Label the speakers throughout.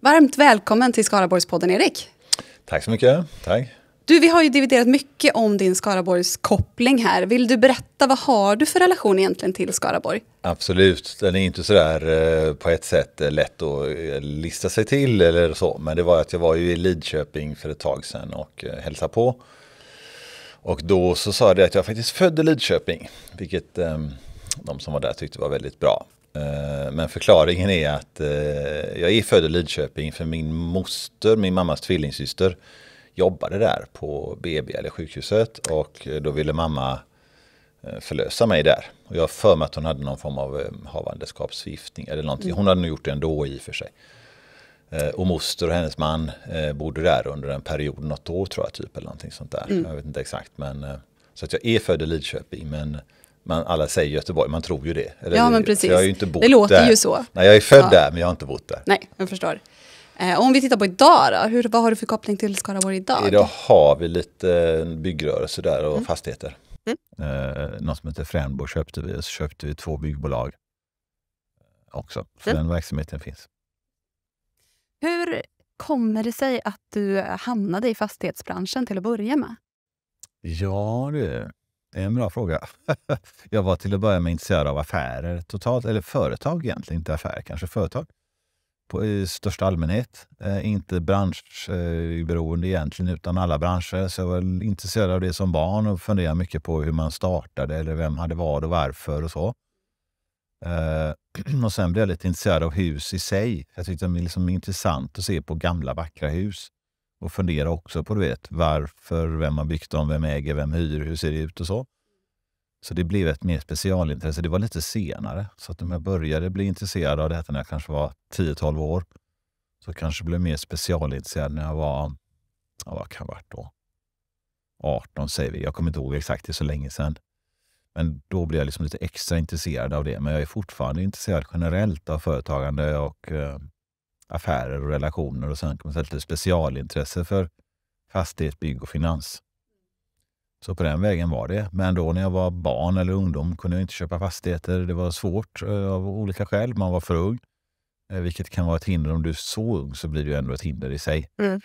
Speaker 1: Varmt välkommen till Skaraborgspodden, Erik.
Speaker 2: Tack så mycket. Tack.
Speaker 1: Du, vi har ju dividerat mycket om din Skaraborgskoppling här. Vill du berätta, vad har du för relation egentligen till Skaraborg?
Speaker 2: Absolut, den är inte sådär eh, på ett sätt eh, lätt att eh, lista sig till eller så. Men det var att jag var ju i Lidköping för ett tag sedan och hälsade på. Och då så sa det att jag faktiskt födde Lidköping, vilket ehm, de som var där tyckte var väldigt bra. Eh, men förklaringen är att eh, jag är född i Lidköping för min moster, min mammas tvillingsyster, jobbade där på BB eller sjukhuset och eh, då ville mamma förlösa mig där. Och jag har för mig att hon hade någon form av havandeskapsförgiftning eller någonting. Hon hade nog gjort det ändå i och för sig. Och moster och hennes man bodde där under en period, något år tror jag, typ eller någonting sånt där. Mm. Jag vet inte exakt men så att jag är född i Lidköping men man, alla säger Göteborg, man tror ju det. Eller, ja, men precis. Jag har ju inte bott det låter där. ju så. Nej, jag är född ja. där, men jag har inte bott där.
Speaker 1: Nej, jag förstår. Eh, om vi tittar på idag då, hur, vad har du för koppling till Skaraborg idag? Idag
Speaker 2: har vi lite eh, byggrörelse där och mm. fastigheter. Mm. Eh, något som heter Fränbo köpte vi, och så köpte vi två byggbolag också. Så mm. den verksamheten finns.
Speaker 1: Hur kommer det sig att du hamnade i fastighetsbranschen till att börja med?
Speaker 2: Ja du, det är en bra fråga. jag var till att börja med intresserad av affärer totalt, eller företag egentligen, inte affärer, kanske företag på, i största allmänhet. Eh, inte branschberoende eh, egentligen, utan alla branscher. Så jag var intresserad av det som barn och funderade mycket på hur man startade eller vem hade vad och varför och så. Eh, och sen blev jag lite intresserad av hus i sig. Jag tyckte det var liksom intressant att se på gamla vackra hus och fundera också på du vet, varför, vem har byggt dem, vem äger, vem hyr, hur ser det ut och så. Så det blev ett mer specialintresse. Det var lite senare. Så att om jag började bli intresserad av detta när jag kanske var 10-12 år så kanske blev mer specialintresserad när jag var, ja, vad kan jag varit då? 18 säger vi. Jag kommer inte ihåg exakt, det är så länge sedan. Men då blev jag liksom lite extra intresserad av det. Men jag är fortfarande intresserad generellt av företagande och eh, affärer och relationer och sen kan man säga lite specialintresse för fastighet, bygg och finans. Så på den vägen var det. Men då när jag var barn eller ungdom kunde jag inte köpa fastigheter. Det var svårt eh, av olika skäl. Man var för ung, eh, vilket kan vara ett hinder. Om du är så ung så blir det ju ändå ett hinder i sig. Mm.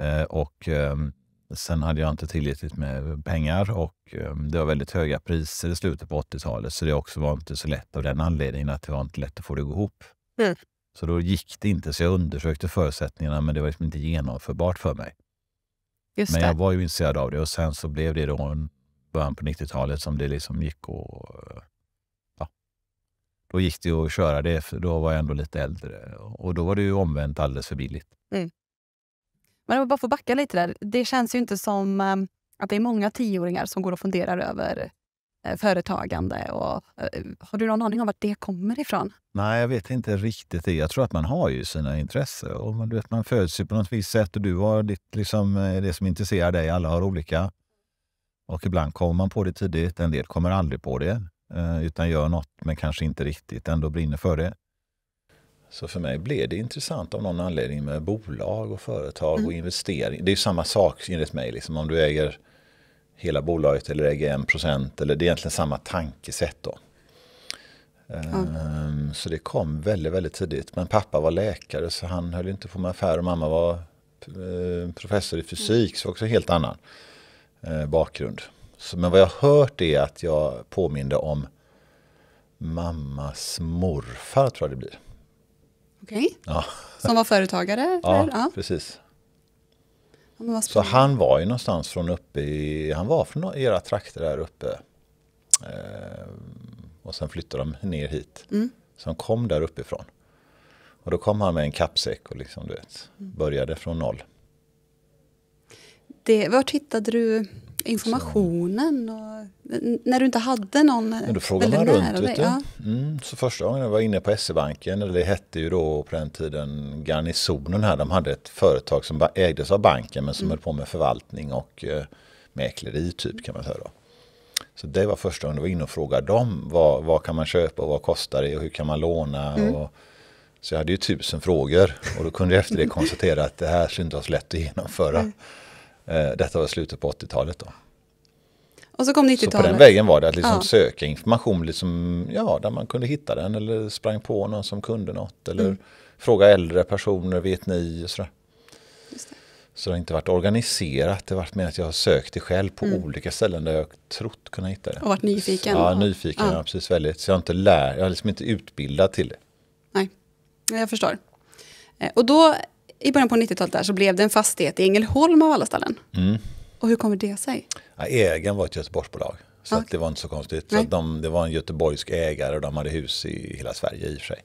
Speaker 2: Eh, och ehm, sen hade jag inte tillräckligt med pengar och ehm, det var väldigt höga priser i slutet på 80-talet. Så det också var inte så lätt av den anledningen att det var inte lätt att få det att gå ihop. Mm. Så då gick det inte, så jag undersökte förutsättningarna men det var liksom inte genomförbart för mig. Just men jag det. var ju intresserad av det och sen så blev det då en början på 90-talet som det liksom gick att... Ja. Då gick det att köra det, för då var jag ändå lite äldre. Och då var det ju omvänt alldeles för billigt.
Speaker 1: Mm. Men om bara får backa lite där. Det känns ju inte som eh, att det är många tioåringar som går och funderar över Eh, företagande. Och, eh, har du någon aning om vart det kommer ifrån?
Speaker 2: Nej, jag vet inte riktigt. det. Jag tror att man har ju sina intressen. Och man, du vet, man föds ju på något visst sätt och du har ditt, liksom, eh, det som intresserar dig. Alla har olika. Och ibland kommer man på det tidigt, en del kommer aldrig på det utan gör något men kanske inte riktigt ändå brinner för det. Så för mig blev det intressant av någon anledning med bolag och företag mm. och investering. Det är samma sak enligt mig. Liksom, om du äger hela bolaget eller äger en procent. Eller det är egentligen samma tankesätt då. Mm. Så det kom väldigt, väldigt tidigt. Men pappa var läkare så han höll inte på med affärer. Mamma var eh, professor i fysik, så också helt annan eh, bakgrund. men vad jag hört är att jag påminde om mammas morfar, tror jag det blir. Okej. Okay. Ja. Som
Speaker 1: var företagare? Ja, ja, precis så han
Speaker 2: var ju någonstans från uppe i, han var från era trakter där uppe. Eh, och sen flyttade de ner hit. Mm. Så han kom där uppifrån. Och då kom han med en kappsäck och liksom, du vet, mm. började från noll.
Speaker 1: Det, vart hittade du informationen och när du inte hade någon Men då frågar man runt. Vet du? Ja.
Speaker 2: Mm, så första gången jag var inne på SE-banken, eller det hette ju då på den tiden Garnisonen här, de hade ett företag som ägdes av banken men som mm. höll på med förvaltning och eh, mäkleri typ kan man säga då. Så det var första gången jag var inne och frågade dem vad, vad kan man köpa och vad kostar det och hur kan man låna. Mm. Och, så jag hade ju tusen frågor och då kunde jag efter det konstatera att det här syntes lätt att genomföra. Mm. Eh, detta var slutet på 80-talet då.
Speaker 1: Och så kom 90-talet. Så på den vägen var det att liksom ja.
Speaker 2: söka information liksom, ja, där man kunde hitta den eller sprang på någon som kunde något eller mm. fråga äldre personer, vet ni och sådär. Just det. Så det har inte varit organiserat, det har varit mer att jag har sökt det själv på mm. olika ställen där jag trott kunna hitta det. Och varit nyfiken. Ja, nyfiken, ja. precis väldigt. Så jag har inte lär, jag har liksom inte utbildat till det.
Speaker 1: Nej, jag förstår. Eh, och då i början på 90-talet där så blev det en fastighet i Ängelholm av alla ställen. Mm. Och hur kommer det sig?
Speaker 2: Ja, ägaren var ett Göteborgsbolag. Så okay. det var inte så konstigt. Så de, det var en göteborgsk ägare och de hade hus i hela Sverige i och för sig.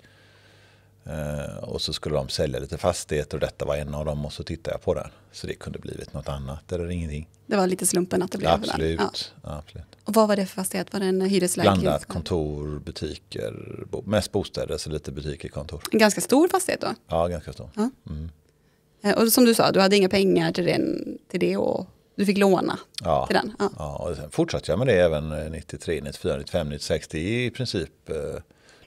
Speaker 2: Uh, och så skulle de sälja lite fastigheter och detta var en av dem och så tittade jag på den. Så det kunde blivit något annat eller ingenting. Det var lite slumpen att det blev absolut, den? Ja. Absolut.
Speaker 1: Och vad var det för fastighet? Var det en hyreslägenhet? Blandat
Speaker 2: kontor, butiker, bo mest bostäder, så lite butiker, kontor. En ganska
Speaker 1: stor fastighet då?
Speaker 2: Ja, ganska stor.
Speaker 1: Ja. Mm. Eh, och som du sa, du hade inga pengar till, den, till det och du fick låna ja. till den. Ja.
Speaker 2: ja. och sen fortsatte jag med det även 93, 94, 95, 96. Det är i princip eh,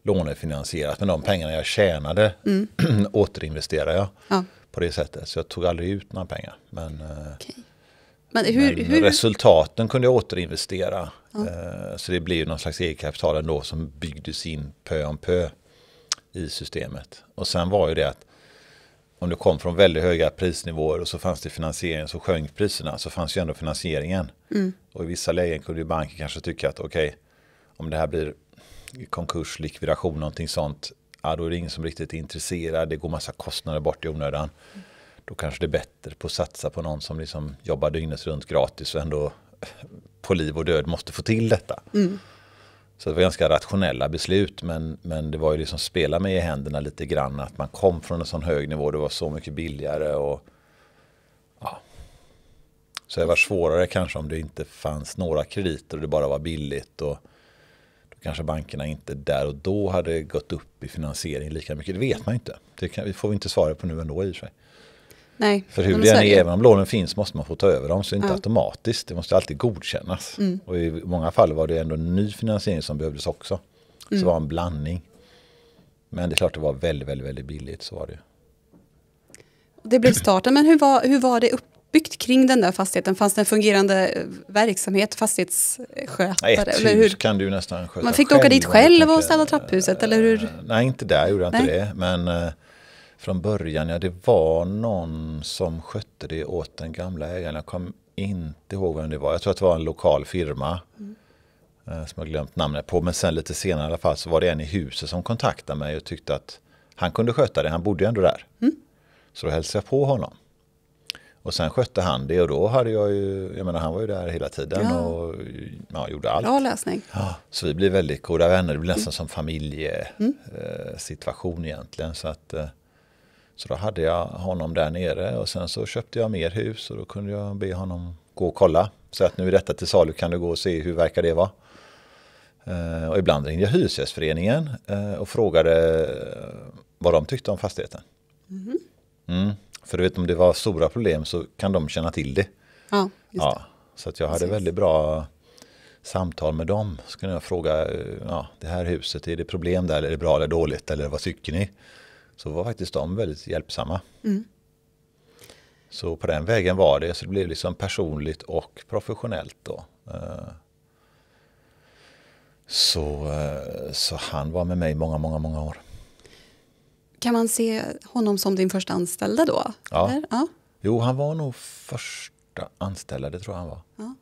Speaker 2: lånefinansierat. Men de pengarna jag tjänade mm. återinvesterade jag ja. på det sättet. Så jag tog aldrig ut några pengar. Men, eh, okay.
Speaker 1: men, hur, men hur?
Speaker 2: resultaten kunde jag återinvestera. Eh, så det blev någon slags eget kapital ändå som byggdes in pö om pö i systemet. Och sen var ju det att om du kom från väldigt höga prisnivåer och så fanns det finansiering så sjönk priserna så fanns ju ändå finansieringen. Mm. Och i vissa lägen kunde ju banken kanske tycka att okej, okay, om det här blir konkurs, likvidation, någonting sånt, ja, då är det ingen som riktigt är intresserad, det går massa kostnader bort i onödan. Mm. Då kanske det är bättre på att satsa på någon som liksom jobbar dygnet runt gratis och ändå på liv och död måste få till detta. Mm. Så det var ganska rationella beslut men, men det var ju liksom spela mig i händerna lite grann att man kom från en sån hög nivå, det var så mycket billigare och ja. Så det var svårare kanske om det inte fanns några krediter och det bara var billigt och då kanske bankerna inte där och då hade gått upp i finansiering lika mycket, det vet man inte. Det kan, får vi inte svara på nu ändå i och för sig.
Speaker 1: Nej, För hur det än är, även
Speaker 2: om lånen finns måste man få ta över dem, så det är inte ja. automatiskt. Det måste alltid godkännas. Mm. Och i många fall var det ändå ny finansiering som behövdes också. Så mm. det var en blandning. Men det är klart det var väldigt, väldigt, väldigt billigt. Så var det
Speaker 1: Det blev starten, men hur var, hur var det uppbyggt kring den där fastigheten? Fanns det en fungerande eh, verksamhet, fastighetsskötare? ett eller hur? hus
Speaker 2: kan du nästan sköta Man fick själv, åka dit själv och
Speaker 1: ställa trapphuset, eller hur? Eh,
Speaker 2: nej, inte där gjorde jag inte det. Men eh, från början, ja det var någon som skötte det åt den gamla ägaren. Jag kommer inte ihåg vem det var. Jag tror att det var en lokal firma. Mm. Eh, som jag glömt namnet på. Men sen lite senare i alla fall så var det en i huset som kontaktade mig och tyckte att han kunde sköta det. Han bodde ju ändå där. Mm. Så då hälsade jag på honom. Och sen skötte han det och då hade jag ju, jag menar han var ju där hela tiden ja. och ja, gjorde allt. Bra lösning. Ja, så vi blev väldigt goda vänner, det blev nästan mm. som familjesituation egentligen. Så att, eh, så då hade jag honom där nere och sen så köpte jag mer hus och då kunde jag be honom gå och kolla. Så att nu är detta till salu, kan du gå och se hur verkar det vara? Eh, och ibland ringde jag Hyresgästföreningen eh, och frågade eh, vad de tyckte om fastigheten. Mm. Mm. För du vet om det var stora problem så kan de känna till det. Ja, ja det. Så att jag hade Precis. väldigt bra samtal med dem. Så kunde jag fråga, ja, det här huset, är det problem där eller är det bra eller dåligt eller vad tycker ni? så var faktiskt de väldigt hjälpsamma. Mm. Så på den vägen var det, så det blev liksom personligt och professionellt då. Eh, så, eh, så han var med mig många, många, många år.
Speaker 1: Kan man se honom som din första
Speaker 2: anställda då? Ja. ja. Jo, han var nog första anställda, det tror jag han var. Ja.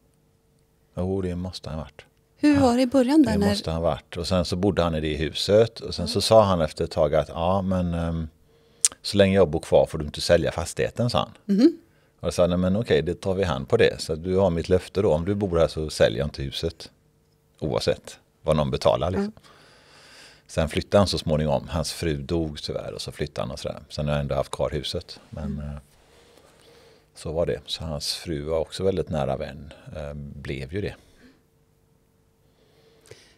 Speaker 2: Jo, det måste han ha varit.
Speaker 1: Hur var det i början? Där det när... måste
Speaker 2: han ha varit. Och sen så bodde han i det huset. Och sen så sa han efter ett tag att ja, men um, så länge jag bor kvar får du inte sälja fastigheten, sa han. Mm. Och jag sa, nej men okej, det tar vi hand på det. Så du har mitt löfte då, om du bor här så säljer jag inte huset. Oavsett vad någon betalar liksom. Mm. Sen flyttade han så småningom. Hans fru dog tyvärr och så flyttade han och sådär. Sen har jag ändå haft kvar huset. Men mm. Eh, så var det. Så hans fru var också väldigt nära vän. Ehm, blev ju det.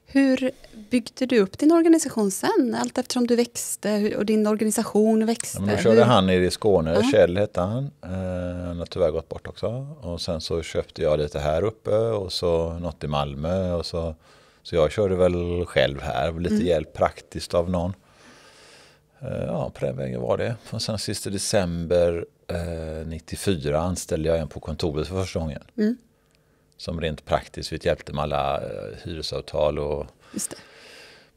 Speaker 1: Hur byggde du upp din organisation sen? Allt eftersom du växte och din organisation växte. Ja, men då körde Hur? han
Speaker 2: nere i Skåne, ja. Kjell hette han. Eh, han har tyvärr gått bort också. Och sen så köpte jag lite här uppe och så något i Malmö. Och så, så jag körde väl själv här, lite mm. hjälp praktiskt av någon. Eh, ja, på den vägen var det. Och sen sista december 94 eh, anställde jag en på kontoret för första gången. Mm som rent praktiskt vi hjälpte med alla eh, hyresavtal och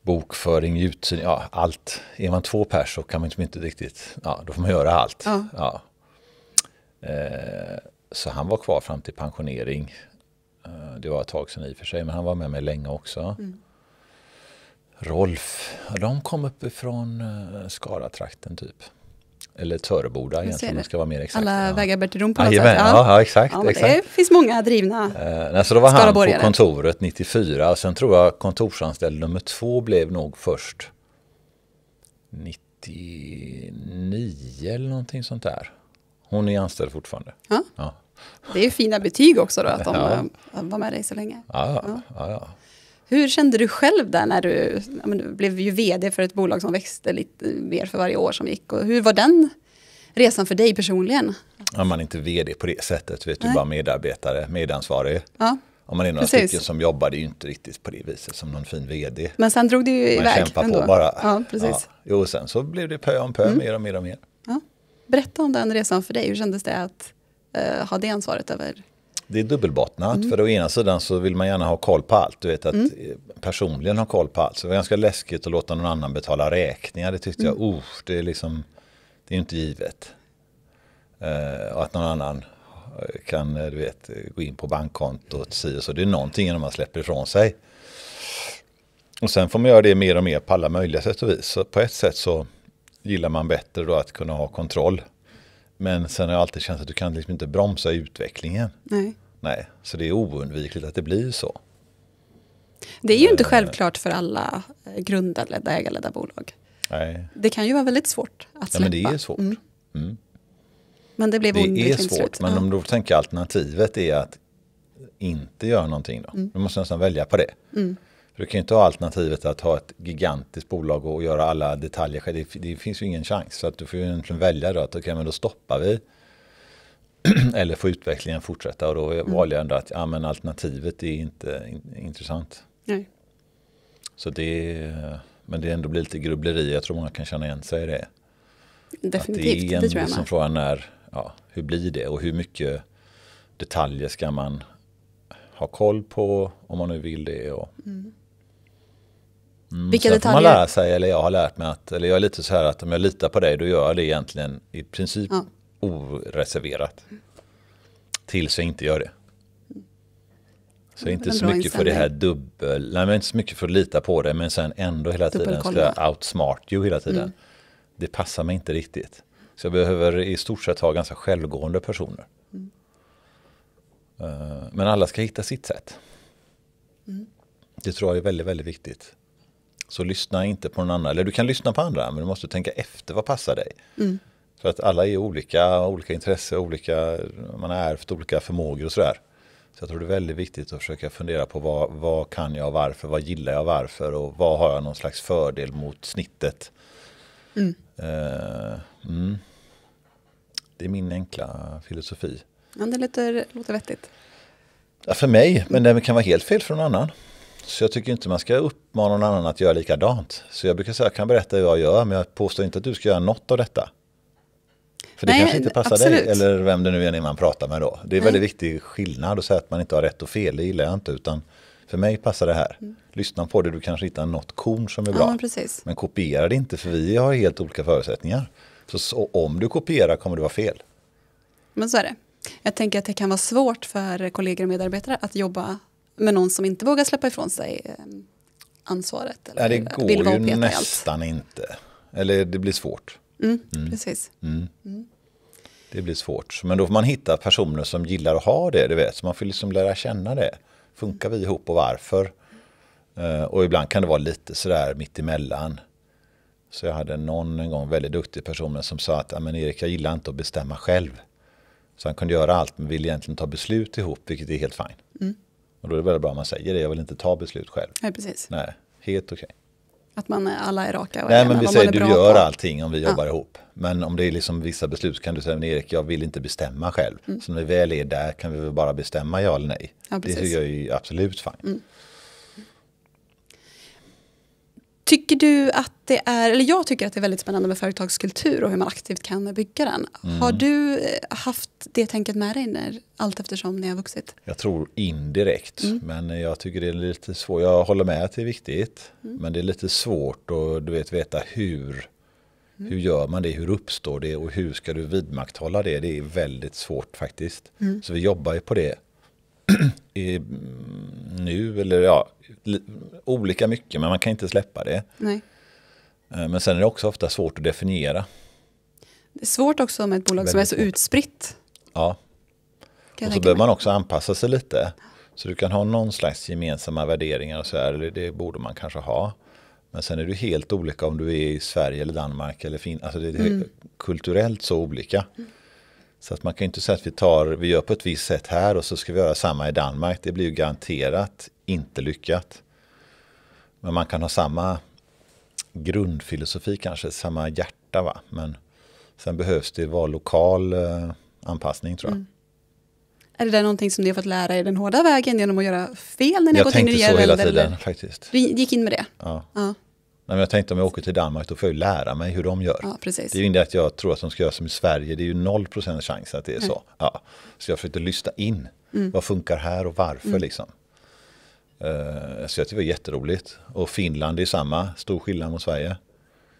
Speaker 2: bokföring, utsyn, ja allt. Är man två pers så kan man liksom inte riktigt, ja då får man göra allt. Ja. ja. Eh, så han var kvar fram till pensionering. Eh, det var ett tag sedan i och för sig, men han var med mig länge också. Mm. Rolf, de kom uppifrån eh, Skaratrakten typ eller Töreboda egentligen, man ska vara mer exakt. Alla ja.
Speaker 1: vägar bär till Rom på något sätt. Ja, ja exakt. Ja, exakt. Det finns många drivna
Speaker 2: eh, Så Då var han på kontoret 94, sen tror jag kontorsanställd nummer två blev nog först 99 eller någonting sånt där. Hon är anställd fortfarande. Ja. ja.
Speaker 1: Det är fina betyg också då, att de ja. var med dig så länge.
Speaker 2: Ja, ja, ja.
Speaker 1: Hur kände du själv där när du, men, du blev ju vd för ett bolag som växte lite mer för varje år som gick? Och hur var den resan för dig personligen?
Speaker 2: Ja, man är inte vd på det sättet, vet Nej. du, bara medarbetare, medansvarig. Ja. Om man är några Precis. stycken som jobbar, det är ju inte riktigt på det viset som någon fin vd. Men
Speaker 1: sen drog det ju man iväg. Man kämpar ändå. på bara. Ja, precis. Ja.
Speaker 2: Jo, sen så blev det pö om pö, mm. mer och mer och mer.
Speaker 1: Ja. Berätta om den resan för dig, hur kändes det att uh, ha det ansvaret över
Speaker 2: det är dubbelbottnat. Mm. För å ena sidan så vill man gärna ha koll på allt. Du vet att mm. Eh, personligen ha koll på allt. Så det var ganska läskigt att låta någon annan betala räkningar. Det tyckte mm. jag, oh, det är liksom, det är inte givet. Eh, och att någon annan eh, kan, eh, du vet, gå in på bankkontot, si och så. Det är någonting när man släpper ifrån sig. Och sen får man göra det mer och mer på alla möjliga sätt och vis. Så på ett sätt så gillar man bättre då att kunna ha kontroll. Men sen har jag alltid känt att du kan liksom inte bromsa utvecklingen. Nej. Nej, så det är oundvikligt att det blir så.
Speaker 1: Det är ju inte eh. självklart för alla eh, grundarledda, ägarledda bolag. Nej. Det kan ju vara väldigt svårt att släppa. Ja, men det är svårt. Mm. Mm. Men det blev Det är svårt, slut. men ja. om
Speaker 2: du tänker alternativet är att inte göra någonting då. Mm. Du måste nästan välja på det. Mm du kan ju inte ha alternativet att ha ett gigantiskt bolag och göra alla detaljer själv. Det, det, finns ju ingen chans. Så att du får ju egentligen välja då att okej, okay, men då stoppar vi. Eller får utvecklingen fortsätta och då mm. valde jag ändå att ja, men alternativet är inte in, intressant. Nej. Så det, men det ändå blir lite grubbleri. Jag tror många kan känna igen sig i det. Definitivt, att det är en, det tror jag liksom frågan är, ja, hur blir det och hur mycket detaljer ska man ha koll på om man nu vill det. Och, mm.
Speaker 1: Mm, Vilka detaljer? man lära
Speaker 2: sig, eller jag har lärt mig att, eller jag är lite så här att om jag litar på dig då gör jag det egentligen i princip ja. oreserverat. Tills jag inte gör det. Så mm, inte så mycket inställning. för det här dubbel, nej men inte så mycket för att lita på det men sen ändå hela tiden ska jag outsmart you hela tiden. Mm. Det passar mig inte riktigt. Så jag behöver i stort sett ha ganska självgående personer. Mm. Eh, men alla ska hitta sitt sätt. Mm. Det tror jag är väldigt, väldigt viktigt. Så lyssna inte på någon annan, eller du kan lyssna på andra men du måste tänka efter vad passar dig. Mm. För att alla är olika, olika intresse, olika, man har ärvt olika förmågor och sådär. Så jag tror det är väldigt viktigt att försöka fundera på vad, vad kan jag varför, vad gillar jag varför och vad har jag någon slags fördel mot snittet. Mm. Uh, mm. Det är min enkla filosofi.
Speaker 1: Ja, det låter, låter vettigt.
Speaker 2: Ja, för mig, men det kan vara helt fel för någon annan. Så jag tycker inte man ska uppmana någon annan att göra likadant. Så jag brukar säga, att jag kan berätta hur jag gör, men jag påstår inte att du ska göra något av detta. För det Nej, kanske inte passar absolut. dig, eller vem det nu är man pratar med då. Det är en väldigt viktig skillnad att säga att man inte har rätt och fel, det gillar jag inte. Utan för mig passar det här. Mm. Lyssna på det, du kanske hittar något korn som är bra. Ja, men, men kopiera det inte, för vi har helt olika förutsättningar. Så, så om du kopierar kommer det vara fel.
Speaker 1: Men så är det. Jag tänker att det kan vara svårt för kollegor och medarbetare att jobba med någon som inte vågar släppa ifrån sig ehm, ansvaret.
Speaker 2: Eller, Nej, det går ju nästan inte. Eller det blir svårt.
Speaker 1: Mm, mm. Precis.
Speaker 2: Mm. mm. Det blir svårt. Men då får man hitta personer som gillar att ha det, du vet. Så man får liksom lära känna det. Funkar vi ihop och varför? Eh, och ibland kan det vara lite sådär mittemellan. Så jag hade någon en gång väldigt duktig person som sa att Erik, jag gillar inte att bestämma själv. Så han kunde göra allt men ville egentligen ta beslut ihop, vilket är helt fint. Och då är det väldigt bra om man säger det, jag vill inte ta beslut själv. Nej, precis. Nej, helt okej. Okay.
Speaker 1: Att man alla är raka och Nej, men vi säger du gör på. allting om vi jobbar ja.
Speaker 2: ihop. Men om det är liksom vissa beslut så kan du säga, men Erik, jag vill inte bestämma själv. Mm. Så när vi väl är där kan vi väl bara bestämma ja eller nej. Ja, det tycker gör ju absolut fine.
Speaker 1: Mm. Tycker du att det är, eller jag tycker att det är väldigt spännande med företagskultur och hur man aktivt kan bygga den. Mm. Har du eh, haft det tänket med dig när, allt eftersom ni har vuxit?
Speaker 2: Jag tror indirekt, mm. men jag tycker det är lite svårt. Jag håller med att det är viktigt, mm. men det är lite svårt att du vet, veta hur. Mm. Hur gör man det? Hur uppstår det? Och hur ska du vidmakthålla det? Det är väldigt svårt faktiskt. Mm. Så vi jobbar ju på det nu, eller ja, olika mycket, men man kan inte släppa det. Nej. Eh, men sen är det också ofta svårt att definiera.
Speaker 1: Det är svårt också med ett bolag Väldigt som är så svårt. utspritt.
Speaker 2: Ja. och så behöver man också anpassa sig lite. Så du kan ha någon slags gemensamma värderingar och så här, eller det borde man kanske ha. Men sen är det helt olika om du är i Sverige eller Danmark eller Finland. Alltså det är mm. kulturellt så olika. Mm. Så att man kan inte säga att vi, tar, vi gör på ett visst sätt här och så ska vi göra samma i Danmark. Det blir ju garanterat inte lyckat. Men man kan ha samma grundfilosofi kanske, samma hjärta. Va? Men sen behövs det vara lokal eh, anpassning tror jag. Mm.
Speaker 1: Är det där någonting som ni har fått lära er den hårda vägen genom att göra fel när ni jag har gått in i er Jag tänkte så hela tiden eller? faktiskt. Du gick in med det? Ja. ja
Speaker 2: men jag tänkte om jag åker till Danmark då får jag lära mig hur de gör. Ja, det är ju inte att jag tror att de ska göra som i Sverige, det är ju 0% chans att det är mm. så. Ja. Så jag försökte lyssna in, mm. vad funkar här och varför mm. liksom. Uh, så jag det var jätteroligt. Och Finland är samma, stor skillnad mot Sverige.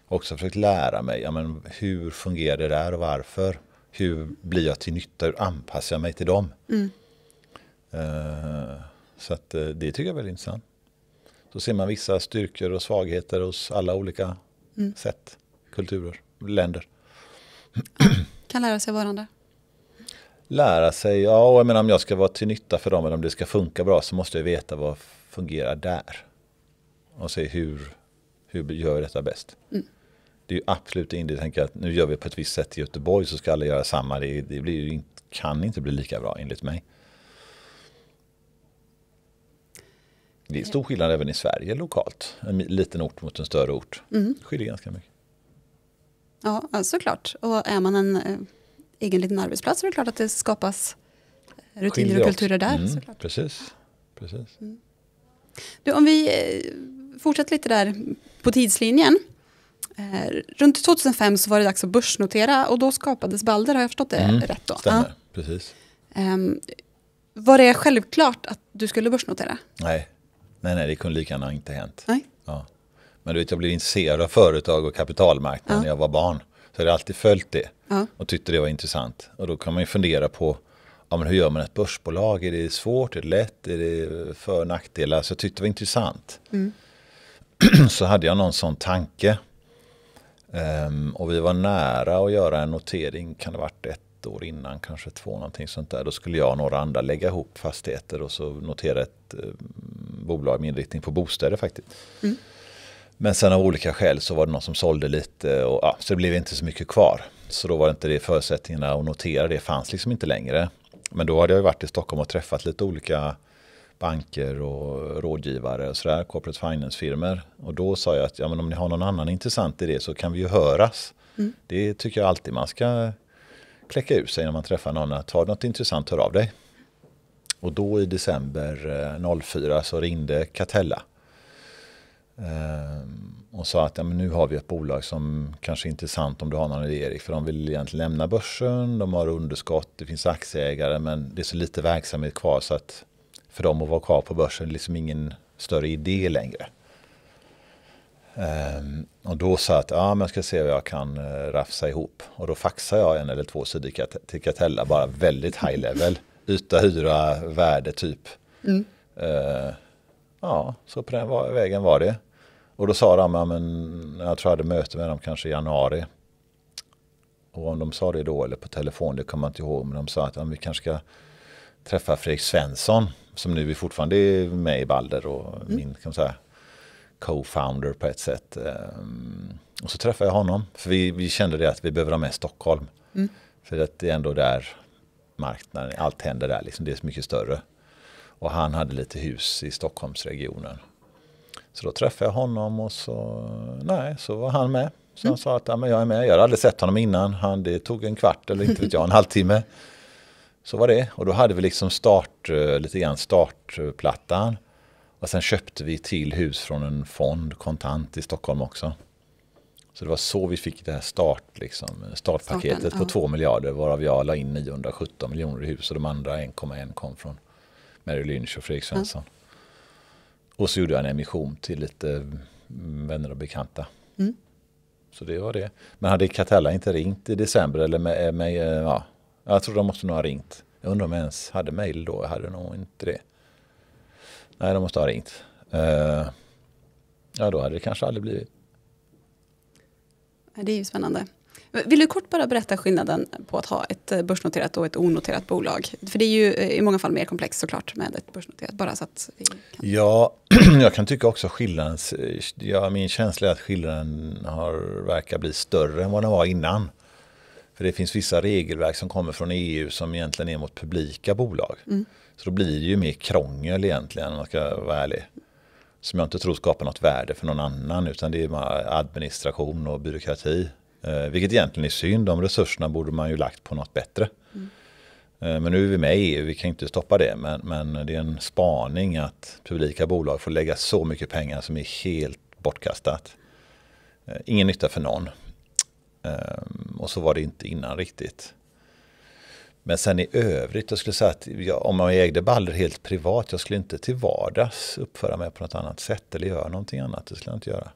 Speaker 2: Också försökt lära mig, ja, men hur fungerar det där och varför? Hur blir jag till nytta, hur anpassar jag mig till dem? Uh, så att, eh, det tycker jag är väldigt intressant. Då ser man vissa styrkor och svagheter hos alla olika mm. sätt, kulturer, länder. kan
Speaker 1: lära sig varandra.
Speaker 2: Lära sig, ja jag menar om jag ska vara till nytta för dem eller om det ska funka bra så måste jag veta vad fungerar där. Och se hur, hur gör vi detta bäst. Mm. Det är ju absolut inte att tänka att nu gör vi på ett visst sätt i Göteborg så ska alla göra samma. Det, det blir, kan inte bli lika bra enligt mig. Det är stor skillnad även i Sverige lokalt. En liten ort mot en större ort. Mm. Det skiljer ganska mycket.
Speaker 1: Ja, såklart. Och är man en eh, egen liten arbetsplats så är det klart att det skapas rutiner Skiljer och kulturer oss. där. Mm, såklart.
Speaker 2: Precis. precis. Mm.
Speaker 1: Du, om vi eh, fortsätter lite där på tidslinjen. Eh, runt 2005 så var det dags att börsnotera och då skapades Balder, har jag förstått det mm, rätt? Då? Stämmer, ja. precis. Um, var det självklart att du skulle börsnotera?
Speaker 2: Nej, Nej, nej, det kunde lika gärna inte hänt. Nej. Ja. Men du vet, jag blev intresserad av företag och kapitalmarknad ja. när jag var barn. Så jag hade alltid följt det ja. och tyckte det var intressant. Och då kan man ju fundera på ja, men hur gör man ett börsbolag? Är det svårt? Är det lätt? Är det för och nackdelar? Så jag tyckte det var intressant. Mm. Så hade jag någon sån tanke. Um, och vi var nära att göra en notering, kan det ha varit ett ett år innan, kanske två, någonting sånt där. Då skulle jag och några andra lägga ihop fastigheter och så notera ett eh, bolag med inriktning på bostäder faktiskt. Mm. Men sen av olika skäl så var det någon som sålde lite och ja, så det blev inte så mycket kvar. Så då var det inte det förutsättningarna att notera, det fanns liksom inte längre. Men då hade jag varit i Stockholm och träffat lite olika banker och rådgivare och sådär, corporate finance firmor. Och då sa jag att ja, men om ni har någon annan intressant idé så kan vi ju höras. Mm. Det tycker jag alltid man ska kläcka ur sig när man träffar någon att har du något intressant, hör av dig. Och då i december 04 eh, så ringde Catella eh, och sa att ja, men nu har vi ett bolag som kanske är intressant om du har någon idé Erik, för de vill egentligen lämna börsen, de har underskott, det finns aktieägare men det är så lite verksamhet kvar så att för dem att vara kvar på börsen är liksom ingen större idé längre. Ehm, och då sa jag att ja, men jag ska se vad jag kan eh, rafsa ihop. Och då faxade jag en eller två sidor till Catella, bara väldigt high level. Yta, hyra, värde typ. Mm. Uh, ja, så på den vägen var det. Och då sa de, ja, men jag tror jag hade möte med dem kanske i januari. Och om de sa det då eller på telefon, det kommer jag inte ihåg, men de sa att ja, vi kanske ska träffa Fredrik Svensson som nu är fortfarande är med i Balder och mm. min kan man säga, co-founder på ett sätt. Ehm, och så träffade jag honom, för vi, vi kände det att vi behöver ha med Stockholm. Mm. För att det är ändå där marknaden, allt händer där, liksom, det är så mycket större. Och han hade lite hus i Stockholmsregionen. Så då träffade jag honom och så, nej, så var han med. Så mm. han sa att ja, men jag är med. Jag hade aldrig sett honom innan. Han, det tog en kvart eller inte vet jag, en halvtimme. Så var det. Och då hade vi liksom start, eh, lite grann startplattan. Och sen köpte vi till hus från en fond kontant i Stockholm också. Så det var så vi fick det här start, liksom, startpaketet Starten, på ja. 2 miljarder varav jag la in 917 miljoner i hus och de andra 1,1 kom från Mary Lynch och Fredrik Svensson. Mm. Och så gjorde jag en emission till lite vänner och bekanta. Mm. Så det var det. Men hade Catella inte ringt i december eller med, med ja, jag tror de måste nog ha ringt. Jag undrar om jag ens hade mejl då, jag hade nog inte det. Nej, de måste ha ringt. Uh, ja, då hade det kanske aldrig blivit.
Speaker 1: Det är ju spännande. Vill du kort bara berätta skillnaden på att ha ett eh, börsnoterat och ett onoterat bolag? För det är ju eh, i många fall mer komplext såklart med ett börsnoterat. Bara så att kan...
Speaker 2: Ja, jag kan tycka också skillnaden, ja, min känsla är att skillnaden har, verkar bli större än vad den var innan. För det finns vissa regelverk som kommer från EU som egentligen är mot publika bolag. Mm. Så då blir det ju mer krångel egentligen om jag ska vara ärlig. Som jag inte tror skapar något värde för någon annan utan det är bara administration och byråkrati. Eh, vilket egentligen är synd, de resurserna borde man ju lagt på något bättre. Mm. Eh, men nu är vi med i EU, vi kan inte stoppa det. Men, men det är en spaning att publika bolag får lägga så mycket pengar som är helt bortkastat. Eh, ingen nytta för någon. Eh, och så var det inte innan riktigt. Men sen i övrigt, jag skulle säga att jag, om jag ägde Balder helt privat, jag skulle inte till vardags uppföra mig på något annat sätt eller göra någonting annat. Det skulle jag inte göra.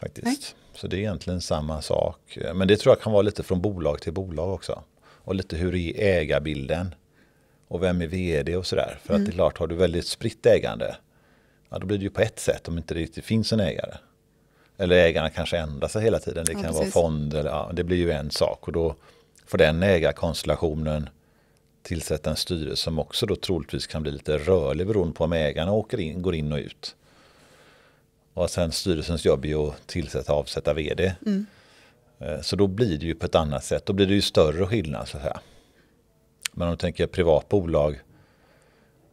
Speaker 2: Faktiskt. Nej. Så det är egentligen samma sak. Men det tror jag kan vara lite från bolag till bolag också. Och lite hur är ägarbilden? Och vem är vd och sådär. För mm. att det är klart, har du väldigt spritt ägande, ja, då blir det ju på ett sätt om inte det riktigt finns en ägare. Eller ägarna kanske ändrar sig hela tiden. Det ja, kan precis. vara fonder. ja, det blir ju en sak. Och då för den ägarkonstellationen tillsätta en styrelse som också då troligtvis kan bli lite rörlig beroende på om ägarna åker in, går in och ut. Och sen styrelsens jobb är ju att tillsätta och avsätta vd. Mm. Eh, så då blir det ju på ett annat sätt, då blir det ju större skillnad så att Men om du tänker privat bolag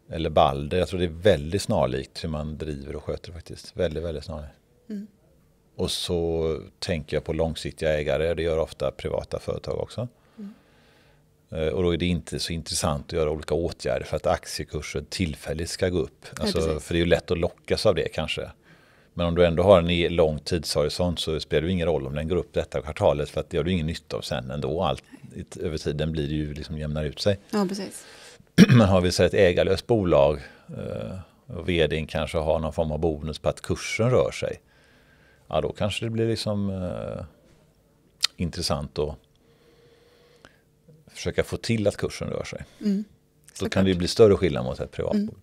Speaker 2: eller Balder, jag tror det är väldigt snarlikt hur man driver och sköter faktiskt. Väldigt, väldigt snarlikt. Mm. Och så tänker jag på långsiktiga ägare, det gör ofta privata företag också. Eh, och då är det inte så intressant att göra olika åtgärder för att aktiekursen tillfälligt ska gå upp. Alltså, ja, för det är ju lätt att lockas av det kanske. Men om du ändå har en lång tidshorisont så spelar det ingen roll om den går upp detta kvartalet för att det har du ingen nytta av sen ändå. Allt, över tiden blir det ju liksom jämnar ut sig. Ja, precis. Men har vi så ett ägarlöst bolag eh, och vdn kanske har någon form av bonus på att kursen rör sig. Ja, då kanske det blir liksom eh, intressant att försöka få till att kursen rör sig. Mm. Då kan det bli större skillnad mot ett privatbolag. Mm.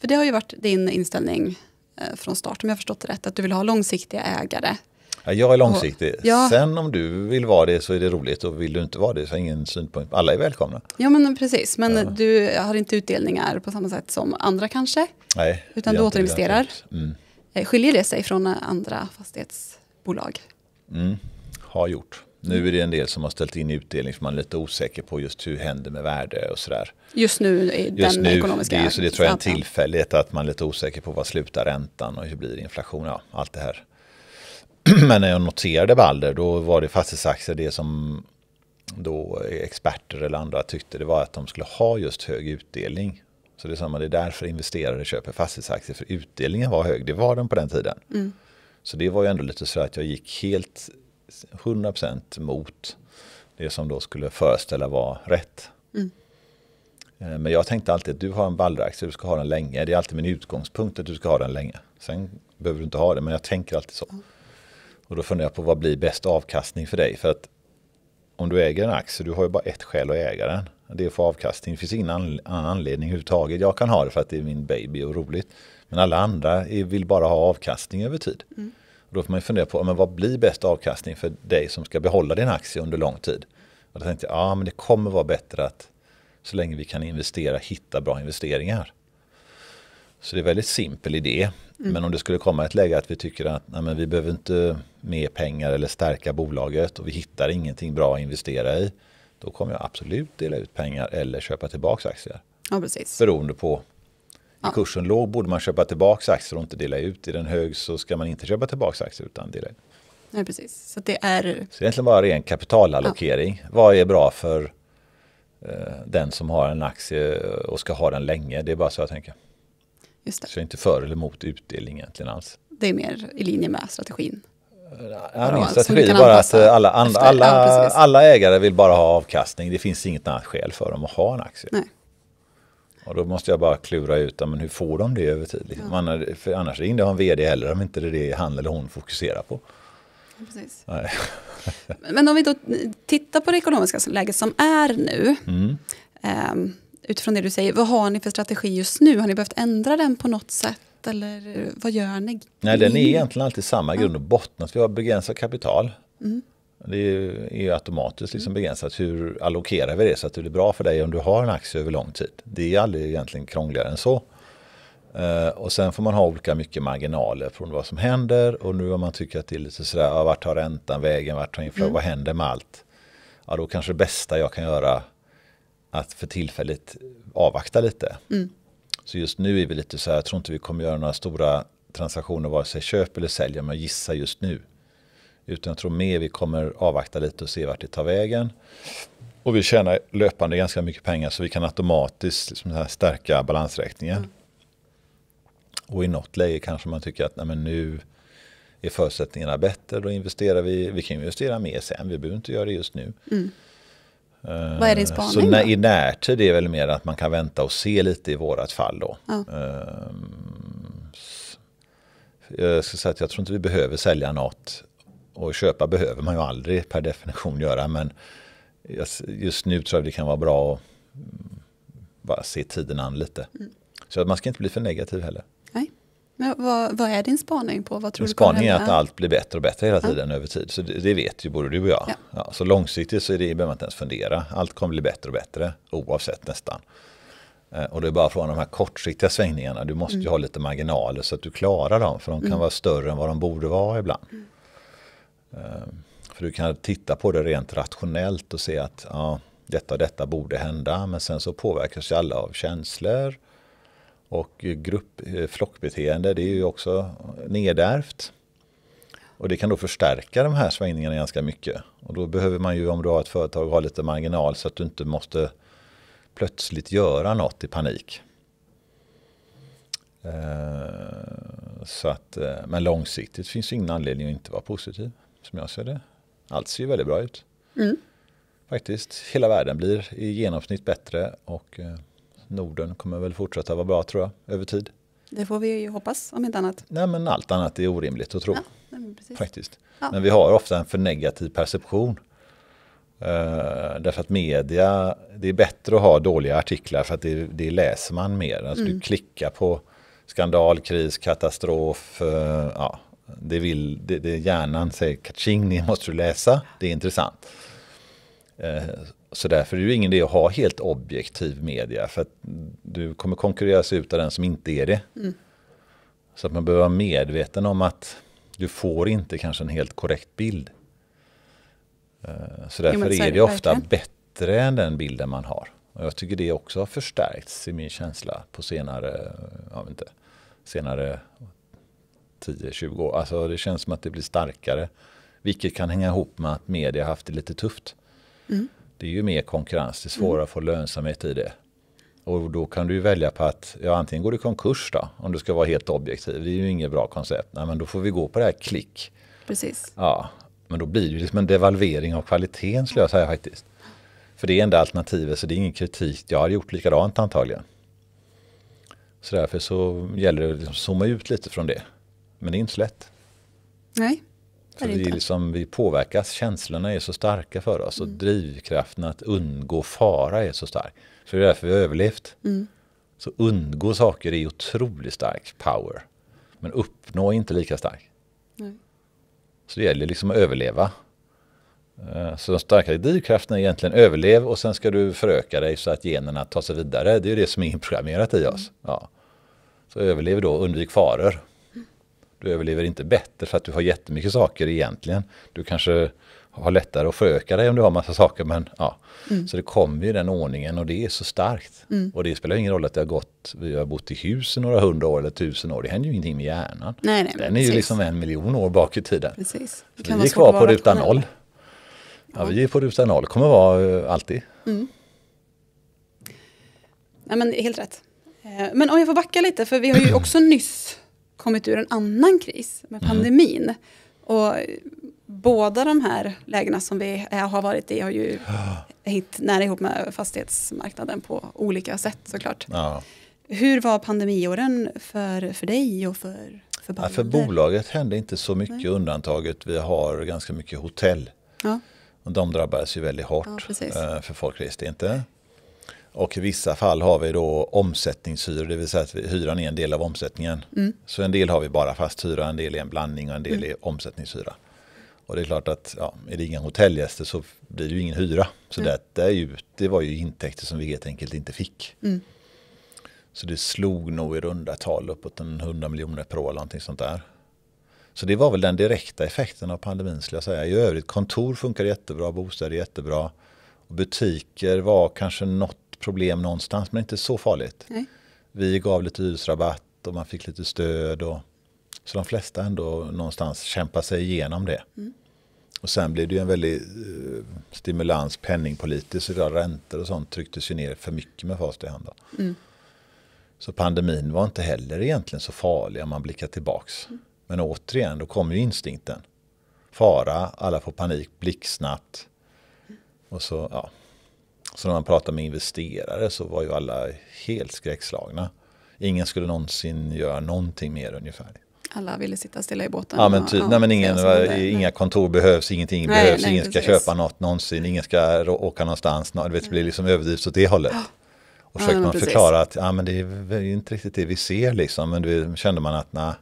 Speaker 1: För det har ju varit din inställning eh, från start, om jag förstått det rätt, att du vill ha långsiktiga ägare.
Speaker 2: Ja, jag är långsiktig. Och, ja. Sen om du vill vara det så är det roligt och vill du inte vara det så har jag ingen synpunkt. Alla är välkomna.
Speaker 1: Ja men precis, men ja. du har inte utdelningar på samma sätt som andra kanske?
Speaker 2: Nej. Utan du återinvesterar? Mm.
Speaker 1: Eh, skiljer det sig från andra fastighetsbolag?
Speaker 2: Mm. Har gjort. Nu är det en del som har ställt in utdelning för man är lite osäker på just hur händer med värde och sådär.
Speaker 1: Just nu i den nu, ekonomiska... Det, så det tror jag är
Speaker 2: en tillfällighet att man är lite osäker på vad slutar räntan och hur blir inflationen, ja, allt det här. Men när jag noterade Balder då var det fastighetsaktier det som då experter eller andra tyckte det var att de skulle ha just hög utdelning. Så det är samma, det är därför investerare köper fastighetsaktier för utdelningen var hög, det var den på den tiden. Mm. Så det var ju ändå lite så att jag gick helt 100% mot det som då skulle föreställa vara rätt. Mm. Eh, men jag tänkte alltid att du har en vallraaktie, du ska ha den länge. Det är alltid min utgångspunkt att du ska ha den länge. Sen behöver du inte ha det, men jag tänker alltid så. Och då funderar jag på vad blir bäst avkastning för dig? För att om du äger en aktie, du har ju bara ett skäl att äga den. Det är att få avkastning. Det finns ingen annan anledning överhuvudtaget. Jag kan ha det för att det är min baby och roligt. Men alla andra vill bara ha avkastning över tid. Mm då får man ju fundera på men vad blir bäst avkastning för dig som ska behålla din aktie under lång tid. Och då tänkte jag ja, det kommer vara bättre att så länge vi kan investera hitta bra investeringar. Så det är en väldigt simpel idé. Mm. Men om det skulle komma ett läge att vi tycker att nej, men vi behöver inte mer pengar eller stärka bolaget och vi hittar ingenting bra att investera i. Då kommer jag absolut dela ut pengar eller köpa tillbaka aktier. Ja, precis. Beroende på är kursen låg borde man köpa tillbaka aktier och inte dela ut. I den hög så ska man inte köpa tillbaka aktier utan dela ut.
Speaker 1: Nej, precis. Så det är...
Speaker 2: Så egentligen bara ren kapitalallokering. Ja. Vad är bra för eh, den som har en aktie och ska ha den länge? Det är bara så jag tänker. Just det. Så inte för eller emot utdelning egentligen alls.
Speaker 1: Det är mer i linje med strategin.
Speaker 2: Eh, ja, min strategi är bara att eh, alla, alla, alla, alla ägare vill bara ha avkastning. Det finns inget annat skäl för dem att ha en aktie. Nej. Och då måste jag bara klura ut, men hur får de det över tid? Liksom. Ja. Man, för annars ringer jag en vd heller om inte det är det han eller hon fokuserar på. Precis.
Speaker 1: men om vi då tittar på det ekonomiska läget som är nu. Mm. Um, utifrån det du säger, vad har ni för strategi just nu? Har ni behövt ändra den på något sätt? Eller vad gör ni? Nej, den är mm.
Speaker 2: egentligen alltid samma grund och botten. Att vi har begränsat kapital. Mm. Det är ju automatiskt liksom mm. begränsat. Hur allokerar vi det så att det blir bra för dig om du har en aktie över lång tid? Det är aldrig egentligen krångligare än så. Eh, och sen får man ha olika mycket marginaler från vad som händer och nu om man tycker att det är lite sådär, vart tar räntan vägen, vart tar inflationen, mm. vad händer med allt? Ja, då kanske det bästa jag kan göra att för tillfället avvakta lite. Mm. Så just nu är vi lite så här, jag tror inte vi kommer göra några stora transaktioner, vare sig köp eller sälj, om jag gissar just nu. Utan jag tror mer vi kommer avvakta lite och se vart det tar vägen. Och vi tjänar löpande ganska mycket pengar så vi kan automatiskt liksom stärka balansräkningen. Mm. Och i något läge kanske man tycker att nej, men nu är förutsättningarna bättre, då investerar vi. Vi kan investera mer sen, vi behöver inte göra det just nu. Mm. Uh, Vad är din spaning? Så när, då? i närtid är det väl mer att man kan vänta och se lite i vårat fall då. Ja. Uh, jag ska säga att jag tror inte vi behöver sälja något och köpa behöver man ju aldrig per definition göra men just nu tror jag det kan vara bra att bara se tiden an lite. Mm. Så att man ska inte bli för negativ heller.
Speaker 1: Nej. Men vad, vad är din spaning på? Vad tror Min du spaning är att allt
Speaker 2: blir bättre och bättre hela tiden ja. över tid. Så det, det, vet ju både du och jag. Ja. Ja, så långsiktigt så är det, behöver man inte ens fundera. Allt kommer bli bättre och bättre oavsett nästan. Eh, och det är bara från de här kortsiktiga svängningarna. Du måste mm. ju ha lite marginaler så att du klarar dem. För de kan mm. vara större än vad de borde vara ibland. Mm. Ehm, för du kan titta på det rent rationellt och se att ja, detta och detta borde hända. Men sen så påverkas alla av känslor. Och grupp, eh, flockbeteende, det är ju också nedärvt. Och det kan då förstärka de här svängningarna ganska mycket. Och då behöver man ju, om du har ett företag, ha lite marginal så att du inte måste plötsligt göra något i panik. Ehm, så att, eh, men långsiktigt finns ingen anledning att inte vara positiv som jag ser det. Allt ser ju väldigt bra ut. Mm. Faktiskt, hela världen blir i genomsnitt bättre och eh, Norden kommer väl fortsätta vara bra tror jag, över tid.
Speaker 1: Det får vi ju hoppas om inte annat. Nej men
Speaker 2: allt annat är orimligt att tro. Ja,
Speaker 1: men faktiskt.
Speaker 2: Ja. Men vi har ofta en för negativ perception. Uh, därför att media, det är bättre att ha dåliga artiklar för att det, det läser man mer. Alltså mm. Du klickar på skandal, kris, katastrof, uh, ja, det vill, det, det hjärnan säger kaching, ni måste läsa, det är intressant. Eh, så därför är det ju ingen idé att ha helt objektiv media för att du kommer konkurreras ut av den som inte är det. Mm. Så att man behöver vara medveten om att du får inte kanske en helt korrekt bild. Eh, så därför jo, så är, är det ofta verkligen. bättre än den bilden man har. Och jag tycker det också har förstärkts i min känsla på senare, jag inte, senare 10-20 år. Alltså det känns som att det blir starkare. Vilket kan hänga ihop med att media har haft det lite tufft. Mm. Det är ju mer konkurrens, det är svårare mm. att få lönsamhet i det. Och då kan du ju välja på att ja, antingen går du konkurs då, om du ska vara helt objektiv. Det är ju inget bra koncept. Nej, men då får vi gå på det här klick. Precis. Ja, men då blir det liksom en devalvering av kvaliteten skulle jag säga faktiskt. För det är enda alternativet, så det är ingen kritik. Jag har gjort likadant antagligen. Så därför så gäller det att liksom zooma ut lite från det. Men det är inte så lätt. Nej. det För vi, liksom, vi påverkas, känslorna är så starka för oss mm. och drivkraften att undgå fara är så stark. Så det är därför vi har överlevt. Mm. Så undgå saker är otroligt stark power. Men uppnå är inte lika stark. Nej. Så det gäller liksom att överleva. Eh, så den starka drivkraften är egentligen överlev och sen ska du föröka dig så att generna tar sig vidare. Det är ju det som är inprogrammerat i oss. Mm. Ja. Så överlev då, undvik faror. Du överlever inte bättre för att du har jättemycket saker egentligen. Du kanske har lättare att föröka dig om du har massa saker. Men, ja. Mm. Så det kommer ju den ordningen och det är så starkt. Mm. Och det spelar ingen roll att det har gått, vi har bott i hus i några hundra år eller tusen år, det händer ju ingenting med hjärnan. Nej, nej, den är precis. ju liksom en miljon år bak i tiden. Precis. Vi är kvar på ruta noll. Ja, vi är på ruta noll, kommer vara eh, alltid.
Speaker 1: Mm. Nej men helt rätt. Eh, men om jag får backa lite, för vi har ju också nyss kommit ur en annan kris med mm. pandemin. Mm. Och båda de här lägena som vi har varit i har ju hängt nära ihop med fastighetsmarknaden på olika sätt såklart. Ja. Hur var pandemiåren för, för dig och för för, ja, för
Speaker 2: bolaget hände inte så mycket Nej. undantaget. Vi har ganska mycket hotell. Ja. Och de drabbades ju väldigt hårt. Ja, eh, för folk reste inte. Och i vissa fall har vi då omsättningshyror, det vill säga att hyran är en del av omsättningen. Mm. Så en del har vi bara fast hyra, en del är en blandning och en del mm. är omsättningshyra. Och det är klart att ja, är det inga hotellgäster så blir det ju ingen hyra. Så mm. det, är ju, det var ju intäkter som vi helt enkelt inte fick. Mm. Så det slog nog i runda tal uppåt en 100 miljoner per år eller någonting sånt där. Så det var väl den direkta effekten av pandemin skulle jag säga. I övrigt kontor funkar jättebra, bostäder jättebra. Och butiker var kanske något problem någonstans, men inte så farligt. Nej. Vi gav lite hyresrabatt och man fick lite stöd. Och, så de flesta ändå någonstans kämpar sig igenom det. Mm. Och sen blev det ju en väldig eh, stimulans penningpolitiskt. Så räntor och sånt trycktes ju ner för mycket med Facit i hand. Mm. Så pandemin var inte heller egentligen så farlig om man blickar tillbaks. Mm. Men återigen, då kommer ju instinkten. Fara, alla får panik blixtsnabbt. Och så, ja. Så när man pratade med investerare så var ju alla helt skräckslagna. Ingen skulle någonsin göra någonting mer ungefär.
Speaker 1: Alla ville sitta stilla i båten.
Speaker 2: Ja, men ty, och, nej, men ingen, var, inga kontor behövs, ingenting nej, behövs, nej, ingen precis. ska köpa något någonsin, ingen ska åka någonstans, det vet, blir mm. liksom överdrivet åt det hållet. Oh. Och försökte ja, man precis. förklara att ja, men det är inte riktigt det vi ser liksom, men det kände man att nej,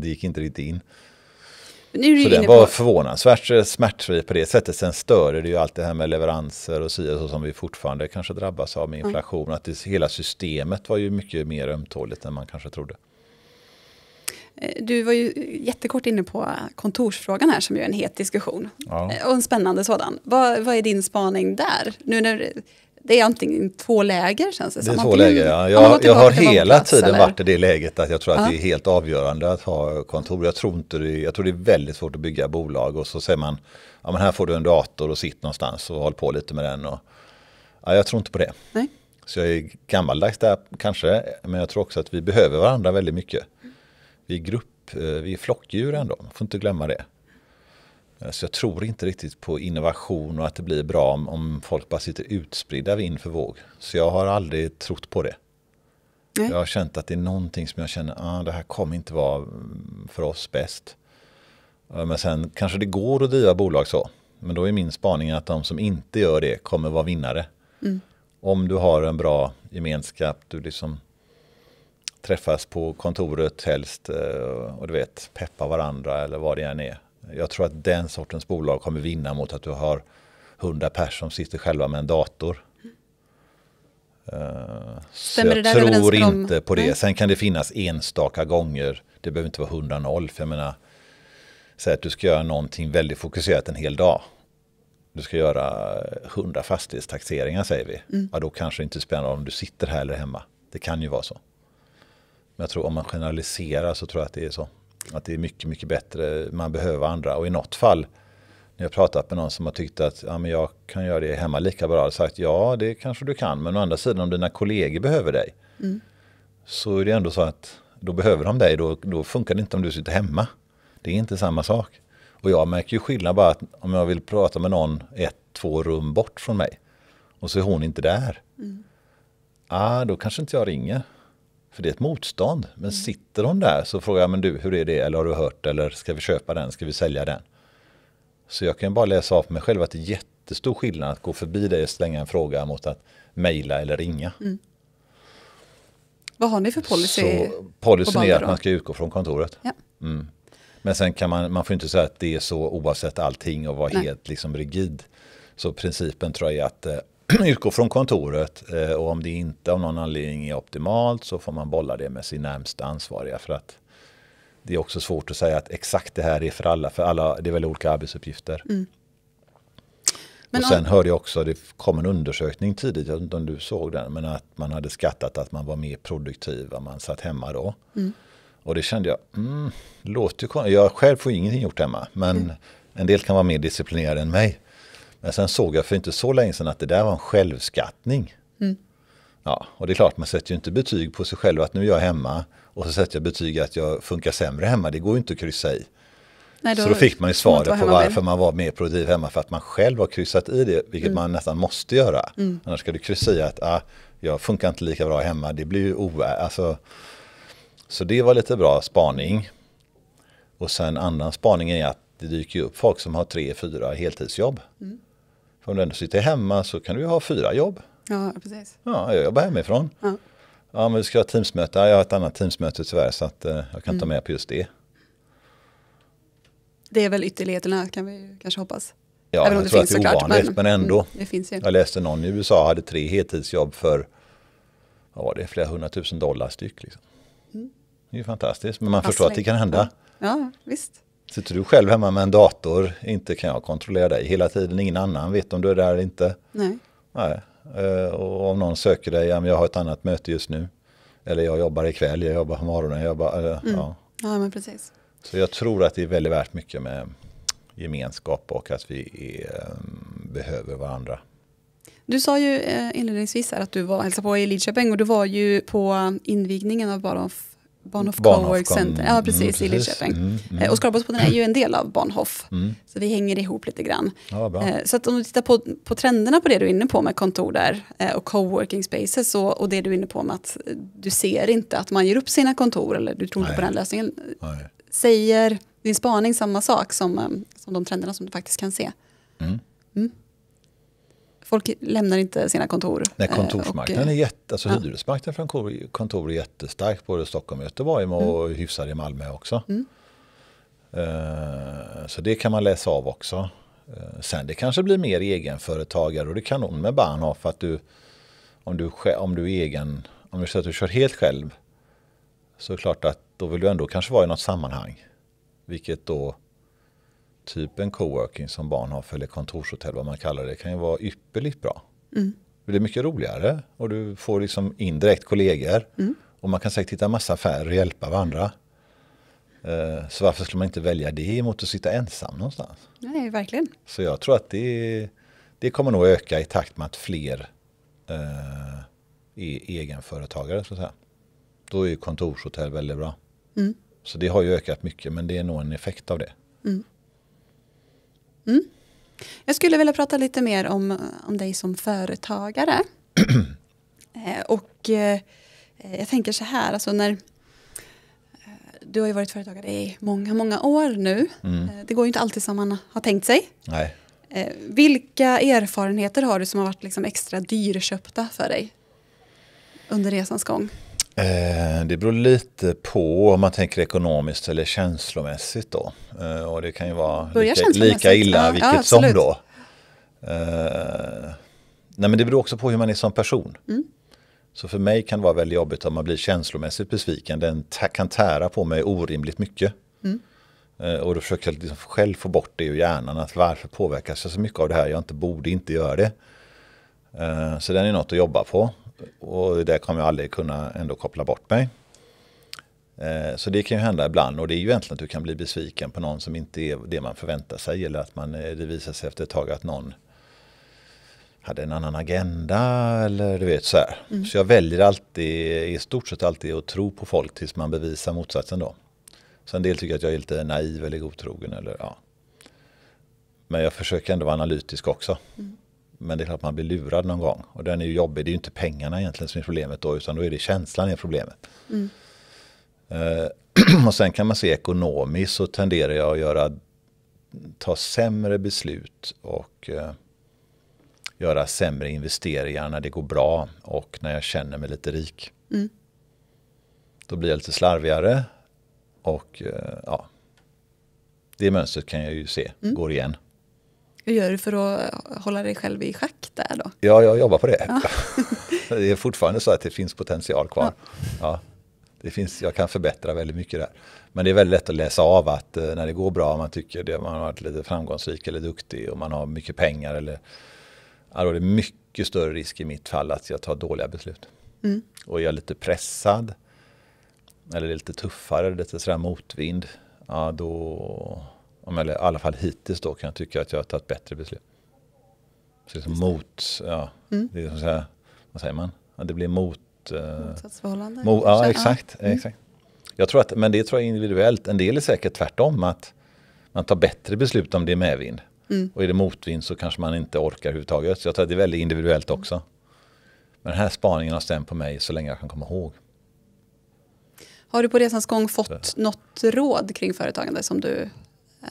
Speaker 2: det gick inte riktigt in
Speaker 1: så den var på...
Speaker 2: förvånansvärt smärtfri på det sättet. Sen stör det ju allt det här med leveranser och så, som vi fortfarande kanske drabbas av med inflation. Mm. Att det, hela systemet var ju mycket mer ömtåligt än man kanske trodde.
Speaker 1: Eh, du var ju jättekort inne på kontorsfrågan här som ju är en het diskussion. Ja. Eh, och en spännande sådan. Vad, vad är din spaning där? Nu när det är antingen två läger känns det, det som. Det är två läger, ja. Jag,
Speaker 2: jag har hela tiden eller? varit i det läget att jag tror att ja. det är helt avgörande att ha kontor. Jag tror, inte det, jag tror det är väldigt svårt att bygga bolag och så säger man ja, men här får du en dator och sitt någonstans och håll på lite med den. Och, ja, jag tror inte på det. Nej. Så jag är gammaldags där kanske, men jag tror också att vi behöver varandra väldigt mycket. Vi är grupp, eh, vi är flockdjur ändå, man får inte glömma det. Eh, så jag tror inte riktigt på innovation och att det blir bra om, om folk bara sitter utspridda vind för våg. Så jag har aldrig trott på det. Nej. Jag har känt att det är någonting som jag känner, ah, det här kommer inte vara mm, för oss bäst. Eh, men sen kanske det går att driva bolag så. Men då är min spaning att de som inte gör det kommer vara vinnare. Mm. Om du har en bra gemenskap, du liksom träffas på kontoret helst eh, och du vet peppa varandra eller vad det än är. Jag tror att den sortens bolag kommer vinna mot att du har hundra personer som sitter själva med en dator. Eh, så jag tror inte på det. Sen kan det finnas enstaka gånger. Det behöver inte vara hundra noll. För jag menar, säg att du ska göra någonting väldigt fokuserat en hel dag. Du ska göra hundra fastighetstaxeringar säger vi. Mm. Ja, då kanske det inte spelar någon om du sitter här eller hemma. Det kan ju vara så. Men jag tror om man generaliserar så tror jag att det är så. Att det är mycket, mycket bättre. Man behöver andra och i något fall när jag pratat med någon som har tyckt att ja, men jag kan göra det hemma lika bra. Jag har sagt ja, det kanske du kan, men å andra sidan om dina kollegor behöver dig mm. så är det ändå så att då behöver de dig. Då, då funkar det inte om du sitter hemma. Det är inte samma sak. Och jag märker ju skillnad bara att om jag vill prata med någon ett, två rum bort från mig och så är hon inte där. Mm. Ah, då kanske inte jag ringer. För det är ett motstånd. Men mm. sitter hon där så frågar jag, men du, hur är det? Eller har du hört? Eller ska vi köpa den? Ska vi sälja den? Så jag kan bara läsa av mig själv att det är jättestor skillnad att gå förbi dig och slänga en fråga mot att mejla eller ringa.
Speaker 1: Mm. Vad har ni för policy? Så policyn är att man ska
Speaker 2: utgå från kontoret. Ja. Mm. Men sen kan man, man får inte säga att det är så oavsett allting och vara helt liksom rigid. Så principen tror jag är att eh, utgå från kontoret eh, och om det inte av någon anledning är optimalt så får man bolla det med sin närmsta ansvariga för att det är också svårt att säga att exakt det här är för alla, för alla, det är väl olika arbetsuppgifter.
Speaker 3: Mm. Men och sen om... hörde
Speaker 2: jag också, det kom en undersökning tidigt, jag vet inte om du såg den, men att man hade skattat att man var mer produktiv om man satt hemma då. Mm. Och det kände jag, mm, låter ju Jag själv får ingenting gjort hemma, men mm. en del kan vara mer disciplinerad än mig. Men sen såg jag för inte så länge sedan att det där var en självskattning. Mm. Ja, och det är klart man sätter ju inte betyg på sig själv att nu är jag hemma och så sätter jag betyg att jag funkar sämre hemma. Det går ju inte att kryssa i.
Speaker 3: Nej, då så då fick man ju svaret på varför
Speaker 2: man var mer produktiv hemma för att man själv har kryssat i det, vilket mm. man nästan måste göra. Mm. Annars ska du kryssa i att ah, jag funkar inte lika bra hemma, det blir ju oär. Alltså, så det var lite bra spaning. Och sen annan spaning är att det dyker upp folk som har tre, fyra heltidsjobb. Mm. För om du ändå sitter hemma så kan du ju ha fyra jobb.
Speaker 1: Ja, precis. Ja,
Speaker 2: jag jobbar hemifrån. Ja. ja, men vi ska ha teamsmöte. Jag har ett annat teamsmöte tyvärr så att eh, jag kan mm. ta med på just det.
Speaker 1: Det är väl ytterligheterna kan vi kanske hoppas. Ja, Även om jag tror finns, att det är ovanligt, såklart, men, men, mm, ändå. Mm, det finns ju. Jag
Speaker 2: läste någon i USA hade tre heltidsjobb för vad var det, flera hundratusen dollar styck. Liksom. Mm. Det är ju fantastiskt, men man Fast förstår att det kan hända.
Speaker 1: Ja, ja visst.
Speaker 2: Sitter du själv hemma med en dator, inte kan jag kontrollera dig hela tiden. Ingen annan vet om du är där eller inte. Nej. Nej. Eh, och om någon söker dig, jag har ett annat möte just nu. Eller jag jobbar ikväll, jag jobbar på morgonen. Jag jobbar, eh, mm. ja.
Speaker 1: ja, men precis.
Speaker 2: Så jag tror att det är väldigt värt mycket med gemenskap och att vi är, ehm, behöver varandra.
Speaker 1: Du sa ju eh, inledningsvis att du var hälsade på i Lidköping och du var ju på invigningen av Bara Bonhoff Cowork Center, ja precis, mm, precis. i Linköping. Mm, mm. Eh, och Skaraborgspodden är ju en del av Bonhoff, mm. så vi hänger ihop lite grann. Ja, eh, så att om du tittar på, på trenderna på det du är inne på med kontor där eh, och coworking spaces och, och det du är inne på med att du ser inte att man ger upp sina kontor eller du tror inte på den lösningen. Nej. Säger din spaning samma sak som, som de trenderna som du faktiskt kan se? Mm. Folk lämnar inte sina kontor. Nej, eh, kontorsmarknaden och, är jätte,
Speaker 2: alltså ja. hyresmarknaden för kontor, är jättestark både i Stockholm och Göteborg mm. och hyfsad i Malmö också. Mm. Eh, så det kan man läsa av också. Eh, sen det kanske blir mer egenföretagare och det kan nog med barn ha för att du om du, om du är egen, om du säger att du kör helt själv så är det klart att då vill du ändå kanske vara i något sammanhang. Vilket då typ en coworking som barn har för, eller kontorshotell vad man kallar det, kan ju vara ypperligt bra. Mm. Det är mycket roligare och du får liksom indirekt kollegor. Mm. Och man kan säkert hitta massa affärer och hjälpa varandra. Eh, så varför skulle man inte välja det mot att sitta ensam någonstans?
Speaker 1: Nej, verkligen.
Speaker 2: Så jag tror att det, det kommer nog öka i takt med att fler eh, är egenföretagare. Så att säga. Då är ju kontorshotell väldigt bra. Mm. Så det har ju ökat mycket men det är nog en effekt av det.
Speaker 1: Mm. Mm. Jag skulle vilja prata lite mer om, om dig som företagare. Eh, och eh, jag tänker så här, alltså när eh, du har ju varit företagare i många, många år nu. Mm. Eh, det går ju inte alltid som man har tänkt sig. Nej. Vilka erfarenheter har du som har varit liksom extra dyrköpta för dig under resans gång?
Speaker 2: Eh, det beror lite på om man tänker ekonomiskt eller känslomässigt då. Eh, och det kan ju vara lika, lika, illa ja, vilket ja, som då. Eh, nej men det beror också på hur man är som person. Mm. Så för mig kan det vara väldigt jobbigt om man blir känslomässigt besviken. Den kan tära på mig orimligt mycket. Mm. Och då försöker jag liksom själv få bort det ur hjärnan. Att varför påverkas jag så mycket av det här? Jag inte borde inte göra det. Så den är något att jobba på. Och det kommer jag aldrig kunna ändå koppla bort mig. Eh, så det kan ju hända ibland och det är ju egentligen att du kan bli besviken på någon som inte är det man förväntar sig eller att man, eh, det visar sig efter ett tag att någon hade en annan agenda eller du vet så här. Mm. Så jag väljer alltid, i stort sett alltid att tro på folk tills man bevisar motsatsen då. Så en del tycker att jag är lite naiv eller godtrogen eller ja. Men jag försöker ändå vara analytisk också. Mm. Men det är klart man blir lurad någon gång och den är ju jobbig. Det är ju inte pengarna egentligen som är problemet då utan då är det känslan som är problemet. Mm. Eh, och sen kan man se ekonomiskt så tenderar jag att göra, ta sämre beslut och eh, göra sämre investeringar när det går bra och när jag känner mig lite rik. Mm. Då blir jag lite slarvigare och eh, ja, det mönstret kan jag ju se mm. går igen.
Speaker 1: Hur gör du för att hålla dig själv i schack där
Speaker 2: då? Ja, jag jobbar på det. Ja. det är fortfarande så att det finns potential kvar. Ja. ja. det finns, jag kan förbättra väldigt mycket där. Men det är väldigt lätt att läsa av att eh, när det går bra, man tycker det, man har varit lite framgångsrik eller duktig och man har mycket pengar eller ja, då är det mycket större risk i mitt fall att jag tar dåliga beslut. Mm. Och jag är lite pressad eller lite tuffare, lite sådär motvind. Ja, då eller i alla fall hittills då kan jag tycka att jag har tagit bättre beslut. Så liksom mot, ja, mm. det är som säga, vad säger man? Ja, det blir mot... Eh,
Speaker 1: Motsatsförhållande? Mo, ja, exakt. Mm. exakt.
Speaker 2: Jag tror att, men det tror jag individuellt. En del är säkert tvärtom, att man tar bättre beslut om det är medvind. Mm. Och är det motvind så kanske man inte orkar överhuvudtaget. Så jag tror att det är väldigt individuellt också. Men den här spaningen har stämt på mig så länge jag kan komma ihåg.
Speaker 1: Har du på resans gång fått något råd kring företagande som du Eh,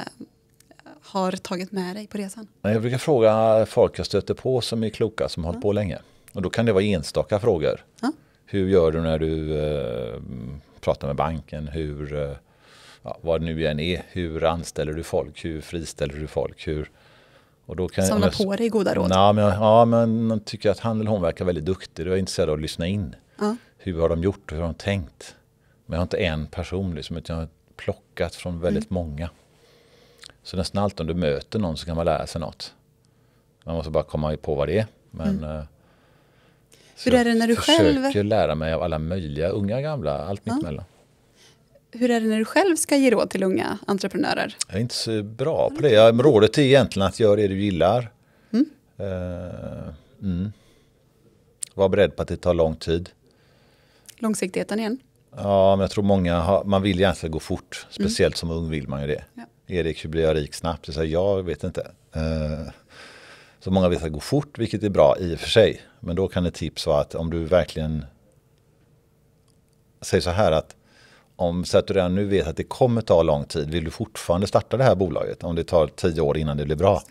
Speaker 1: har tagit med dig på resan?
Speaker 2: Jag brukar fråga folk jag stöter på som är kloka, som har hållit på länge. Och då kan det vara enstaka frågor. Hur gör du när du eh, pratar med banken? Hur, eh, ja, vad det nu än är, hur anställer du folk? Hur friställer du folk? Hur, och då kan Samla jag, på dig goda råd. Na, men, ja, men jag tycker att han eller hon verkar väldigt duktig. Då är intresserad av att lyssna in. Ja. Hur har de gjort? och Hur har de tänkt? Men jag har inte en person, liksom, utan jag har plockat från väldigt mm. många. Så nästan alltid om du möter någon så kan man lära sig något. Man måste bara komma på vad det är. Men, mm. Eh,
Speaker 1: Hur är det när du själv... Jag försöker
Speaker 2: lära mig av alla möjliga, unga och gamla, allt ja. mittemellan.
Speaker 1: Hur är det när du själv ska ge råd till unga entreprenörer?
Speaker 2: Jag är inte så bra på det. rådet är egentligen att göra det du gillar. Mm. Uh, mm. Var beredd på att det tar lång tid.
Speaker 1: Långsiktigheten igen?
Speaker 2: Ja, men jag tror många har, man vill egentligen gå fort. Mm. Speciellt mm. som ung vill man ju det. Ja. Erik, hur blir jag rik snabbt? Jag, säger, jag vet inte. Eh, så många vet att det går fort, vilket är bra i och för sig. Men då kan ett tips vara att om du verkligen säger så här att om så att du redan nu vet att det kommer ta lång tid, vill du fortfarande starta det här bolaget om det tar tio år innan det blir bra?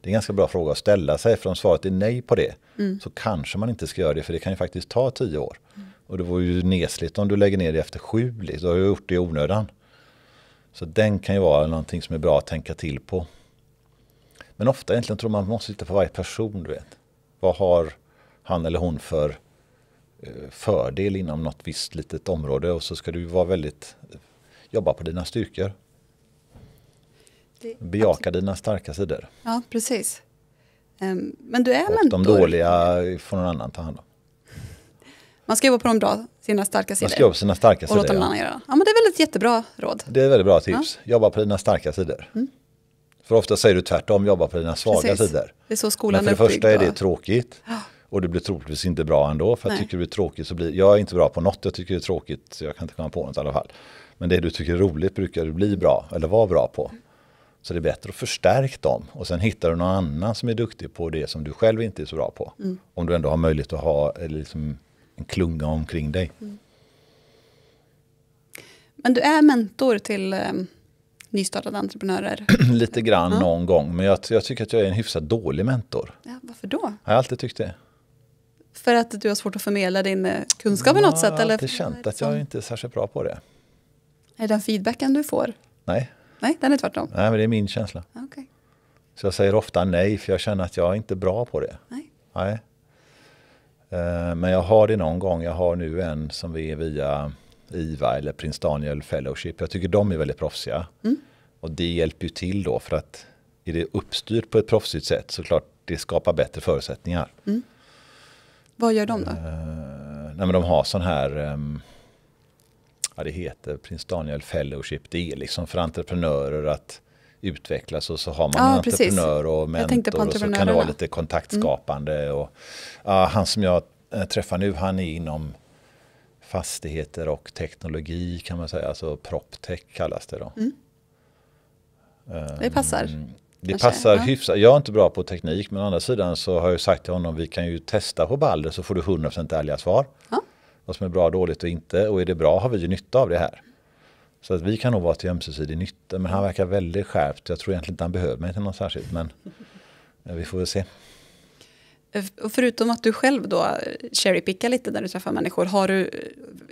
Speaker 2: Det är en ganska bra fråga att ställa sig, för om svaret är nej på det mm. så kanske man inte ska göra det, för det kan ju faktiskt ta tio år. Mm. Och det vore ju nesligt om du lägger ner det efter sju, då har du gjort det i onödan. Så den kan ju vara någonting som är bra att tänka till på. Men ofta egentligen tror man att man måste titta på varje person. du vet. Vad har han eller hon för eh, fördel inom något visst litet område och så ska du vara väldigt eh, jobba på dina styrkor. Bejaka dina starka sidor.
Speaker 1: Ja, precis. Ehm, men du är och mentor. de
Speaker 2: dåliga får någon annan ta hand om.
Speaker 1: Man ska jobba på de bra, sina starka sidor. Man ska jobba på
Speaker 2: sina starka och sidor. Och låta någon annan ja. göra.
Speaker 1: Ja, men det är väl ett jättebra
Speaker 2: råd. Det är väldigt bra tips. Ja. Jobba på dina starka sidor. Mm. För ofta säger du tvärtom, jobba på dina svaga Precis. sidor. Det är så skolan Men för det första är det tråkigt. Och det blir troligtvis inte bra ändå. För jag tycker det blir tråkigt så blir, jag är inte bra på något, jag tycker det är tråkigt, så jag kan inte komma på något i alla fall. Men det du tycker är roligt brukar du bli bra, eller vara bra på. Så det är bättre att förstärka dem och sen hittar du någon annan som är duktig på det som du själv inte är så bra på. Mm. Om du ändå har möjlighet att ha liksom, en klunga omkring dig.
Speaker 1: Mm. Men du är mentor till um, nystartade entreprenörer?
Speaker 2: Lite grann ja. någon gång, men jag, jag, tycker att jag är en hyfsat dålig mentor.
Speaker 1: Ja, varför då?
Speaker 2: Jag har alltid tyckt det.
Speaker 1: För att du har svårt att förmedla din eh, kunskap på något sätt? Jag har alltid känt
Speaker 2: att jag är inte är särskilt bra på det.
Speaker 1: Är den feedbacken du får? Nej. Nej, den är tvärtom?
Speaker 2: Nej, men det är min känsla. Ah, okay. Så jag säger ofta nej, för jag känner att jag är inte bra på det. Nej. nej. Eh, men jag har det någon gång. Jag har nu en som vi är via IVA eller Prins Daniel Fellowship. Jag tycker de är väldigt proffsiga. Mm. Och det hjälper ju till då för att är det uppstyrt på ett proffsigt sätt så klart det skapar bättre förutsättningar.
Speaker 1: Mm. Vad gör de då? Eh,
Speaker 2: nej men de har sån här, um, ja det heter Prins Daniel Fellowship. Det är liksom för entreprenörer att utvecklas och så har man ja, en entreprenör och mentor och så kan det vara lite kontaktskapande. Mm. Och, ja, han som jag eh, träffar nu han är inom fastigheter och teknologi kan man säga, alltså proptech kallas det då. Mm. Det passar. Um, det Kanske, passar ja. hyfsat. Jag är inte bra på teknik men å andra sidan så har jag sagt till honom vi kan ju testa på Balder så får du 100% ärliga svar. Ja. Vad som är bra, dåligt och inte och är det bra har vi ju nytta av det här. Så att vi kan nog vara till ömsesidig nytta. Men han verkar väldigt skärpt. Jag tror egentligen inte han behöver mig till något särskilt. Men eh, vi får väl se.
Speaker 1: Eh, och förutom att du själv då cherrypickar lite när du träffar människor, har du eh,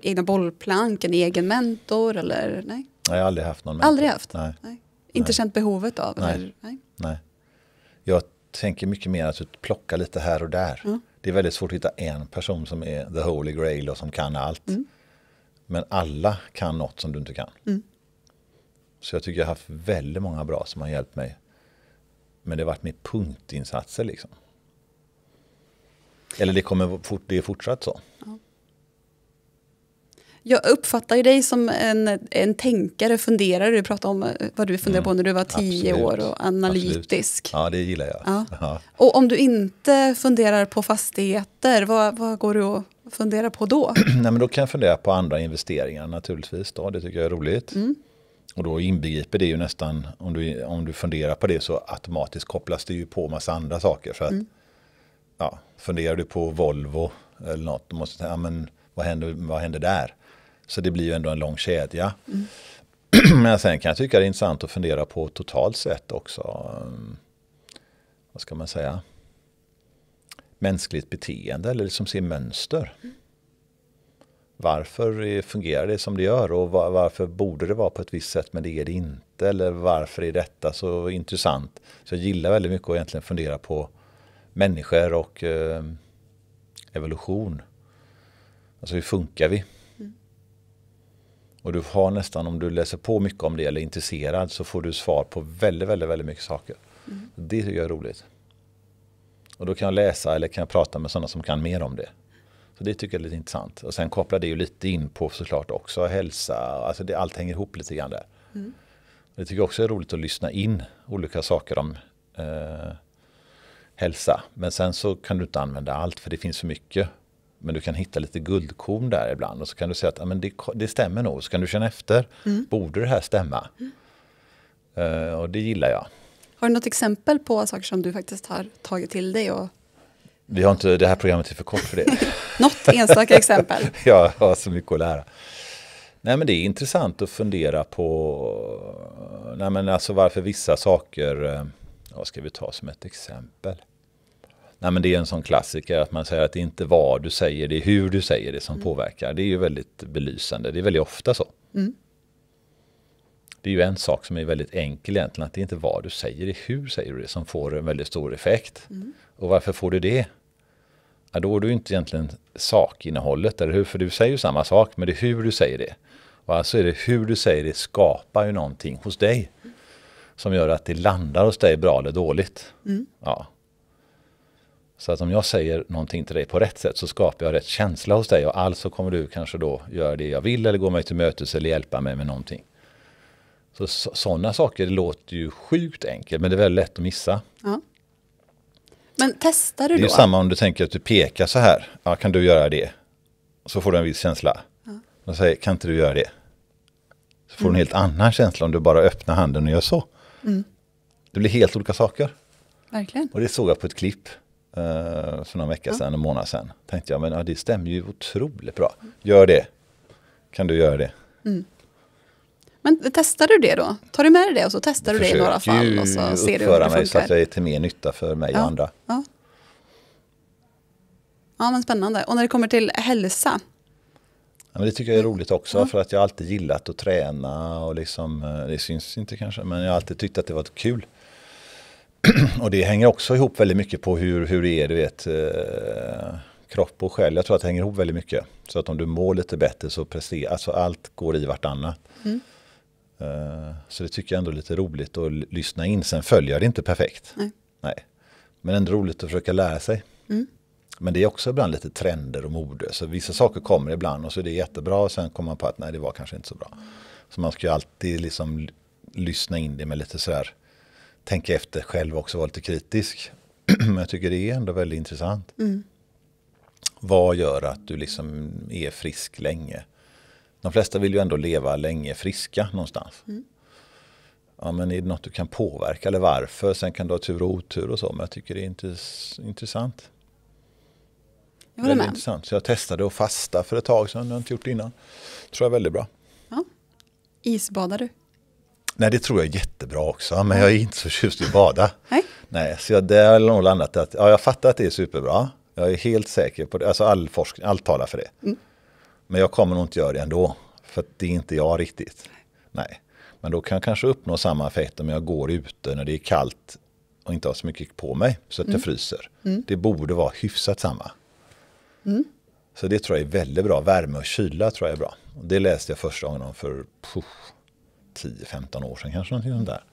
Speaker 1: egna bollplank, en egen mentor eller nej?
Speaker 2: jag har aldrig haft någon mentor. Aldrig haft? Nej. nej.
Speaker 1: Inte nej. känt behovet av? Nej. nej.
Speaker 2: nej. Jag tänker mycket mer att plocka lite här och där. Mm. Det är väldigt svårt att hitta en person som är the holy grail och som kan allt. Mm. Men alla kan något som du inte kan. Mm. Så jag tycker jag har haft väldigt många bra som har hjälpt mig. Men det har varit med punktinsatser liksom. Eller det, kommer fort, det är fortsatt så. Ja.
Speaker 1: Jag uppfattar ju dig som en, en tänkare, funderare. Du pratade om eh, vad du funderade mm, på när du var tio absolut, år och analytisk.
Speaker 2: Absolut. Ja, det gillar jag. Ja. Ja.
Speaker 1: Och om du inte funderar på fastigheter, vad, vad går du och fundera på då?
Speaker 2: Nej, men då kan jag fundera på andra investeringar naturligtvis. Då. Det tycker jag är roligt. Mm. Och då inbegriper det ju nästan, om du, om du funderar på det så automatiskt kopplas det ju på massa andra saker. För att, mm. ja, funderar du på Volvo eller något, då måste du ja, men vad händer, vad händer där? Så det blir ju ändå en lång kedja. Mm. Men sen kan jag tycka det är intressant att fundera på totalt sett också. Mm, vad ska man säga? mänskligt beteende eller liksom se mönster. Varför fungerar det som det gör och varför borde det vara på ett visst sätt men det är det inte eller varför är detta så intressant? Så jag gillar väldigt mycket att egentligen fundera på människor och eh, evolution. Alltså hur funkar vi? Och du har nästan, om du läser på mycket om det eller är intresserad så får du svar på väldigt, väldigt, väldigt mycket saker. Mm. Det tycker jag är roligt. Och då kan jag läsa eller kan jag prata med sådana som kan mer om det. Så det tycker jag är lite intressant. Och sen kopplar det ju lite in på såklart också hälsa. Alltså det, allt hänger ihop lite grann där. Mm. Det tycker jag också är roligt att lyssna in olika saker om eh, hälsa. Men sen så kan du inte använda allt för det finns för mycket. Men du kan hitta lite guldkorn där ibland och så kan du säga att ja, men det, det stämmer nog. Så kan du känna efter. Mm. Borde det här stämma? Mm. Eh, och det gillar jag.
Speaker 1: Har du något exempel på saker som du faktiskt har tagit till dig? Och...
Speaker 2: Vi har inte, det här programmet är för kort för det.
Speaker 1: något enstaka exempel?
Speaker 2: jag har så mycket att lära. Nej, men det är intressant att fundera på nej, men alltså varför vissa saker, eh, vad ska vi ta som ett exempel? Nej, men det är en sån klassiker att man säger att det inte är vad du säger, det är hur du säger det som mm. påverkar. Det är ju väldigt belysande, det är väldigt ofta så. Mm det är ju en sak som är väldigt enkel egentligen, att det är inte vad du säger, det är hur säger du det som får en väldigt stor effekt. Mm. Och varför får du det? Ja, då är du inte egentligen sakinnehållet, eller hur? För du säger ju samma sak, men det är hur du säger det. Och alltså är det hur du säger det skapar ju någonting hos dig som gör att det landar hos dig bra eller dåligt. Mm. Ja. Så att om jag säger någonting till dig på rätt sätt så skapar jag rätt känsla hos dig och alltså kommer du kanske då göra det jag vill eller gå mig till mötes eller hjälpa mig med någonting. Så sådana saker låter ju sjukt enkelt men det är väldigt lätt att missa.
Speaker 1: Ja. Men testar du då? Det är samma
Speaker 2: om du tänker att du pekar så här. Ja, kan du göra det? Så får du en viss känsla. Ja. Och säger, kan inte du göra det? Så får mm. du en mm. helt annan känsla om du bara öppnar handen och gör så. Mm. Det blir helt olika saker. Verkligen. Och det såg jag på ett klipp eh, för någon vecka ja. sedan, en månad sedan. Tänkte jag, men ja, det stämmer ju otroligt bra. Gör det. Kan du göra det?
Speaker 1: Mm. Men testar du det då? Tar du med dig det och så testar du det i några fall? Och så ser du hur det funkar. mig så att jag
Speaker 2: är till mer nytta för mig ja. och andra.
Speaker 1: Ja. ja, men spännande. Och när det kommer till hälsa?
Speaker 2: Ja, men det tycker jag är roligt också ja. för att jag har alltid gillat att träna och liksom, eh, det syns inte kanske, men jag har alltid tyckt att det var kul. och det hänger också ihop väldigt mycket på hur, hur det är, du vet, eh, kropp och själ. Jag tror att det hänger ihop väldigt mycket. Så att om du mår lite bättre så presterar, alltså allt går i vartannat. Mm. Eh, så det tycker jag ändå är lite roligt att lyssna in. Sen följer jag det inte perfekt. Nej. Nej. Men ändå roligt att försöka lära sig. Mm. Men det är också ibland lite trender och mode. Så vissa saker kommer ibland och så är det jättebra och sen kommer man på att nej det var kanske inte så bra. Så man ska ju alltid liksom lyssna in det med lite sådär tänka efter själv också vara lite kritisk. Men jag tycker det är ändå väldigt intressant. Mm. Vad gör att du liksom är frisk länge? De flesta vill ju ändå leva länge friska någonstans. Mm. Ja, men är det något du kan påverka eller varför? Sen kan du ha tur och otur och så, men jag tycker det är intressant. Jag håller med. Intressant. Så jag testade att fasta för ett tag sedan, det har jag inte gjort innan. tror jag är väldigt bra.
Speaker 1: Ja. Isbadar du?
Speaker 2: Nej, det tror jag är jättebra också, men jag är inte så förtjust i att bada. Nej. Nej, så jag, det har nog landat att, ja, jag fattar att det är superbra. Jag är helt säker på det, alltså all forskning, allt talar för det. Mm. Men jag kommer nog inte göra det ändå. För det är inte jag riktigt. Nej. Men då kan jag kanske uppnå samma effekt om jag går ute när det är kallt och inte har så mycket på mig så att mm. jag fryser. Mm. Det borde vara hyfsat samma. Mm. Så det tror jag är väldigt bra. Värme och kyla tror jag är bra. Det läste jag första gången om för 10-15 år sedan kanske. Någonting sånt där.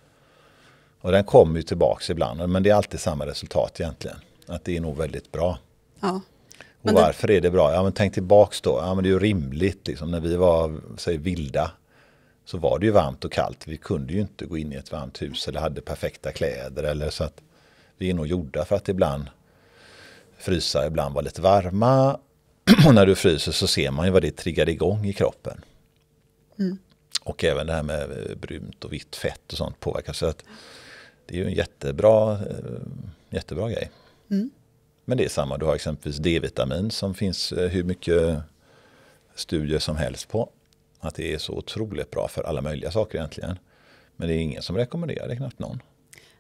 Speaker 2: Och den kommer ju tillbaks ibland. Men det är alltid samma resultat egentligen. Att det är nog väldigt bra. Ja. Och varför är det bra? Ja, men tänk tillbaks då. Ja, men det är ju rimligt. Liksom. När vi var säg, vilda så var det ju varmt och kallt. Vi kunde ju inte gå in i ett varmt hus eller hade perfekta kläder. Eller så att vi är nog gjorda för att ibland frysa, ibland vara lite varma. Och när du fryser så ser man ju vad det triggar igång i kroppen. Mm. Och även det här med eh, brunt och vitt fett och sånt påverkar. Så att det är ju en jättebra, eh, jättebra grej. Mm. Men det är samma, du har exempelvis D-vitamin som finns eh, hur mycket studier som helst på. Att det är så otroligt bra för alla möjliga saker egentligen. Men det är ingen som rekommenderar det, knappt någon.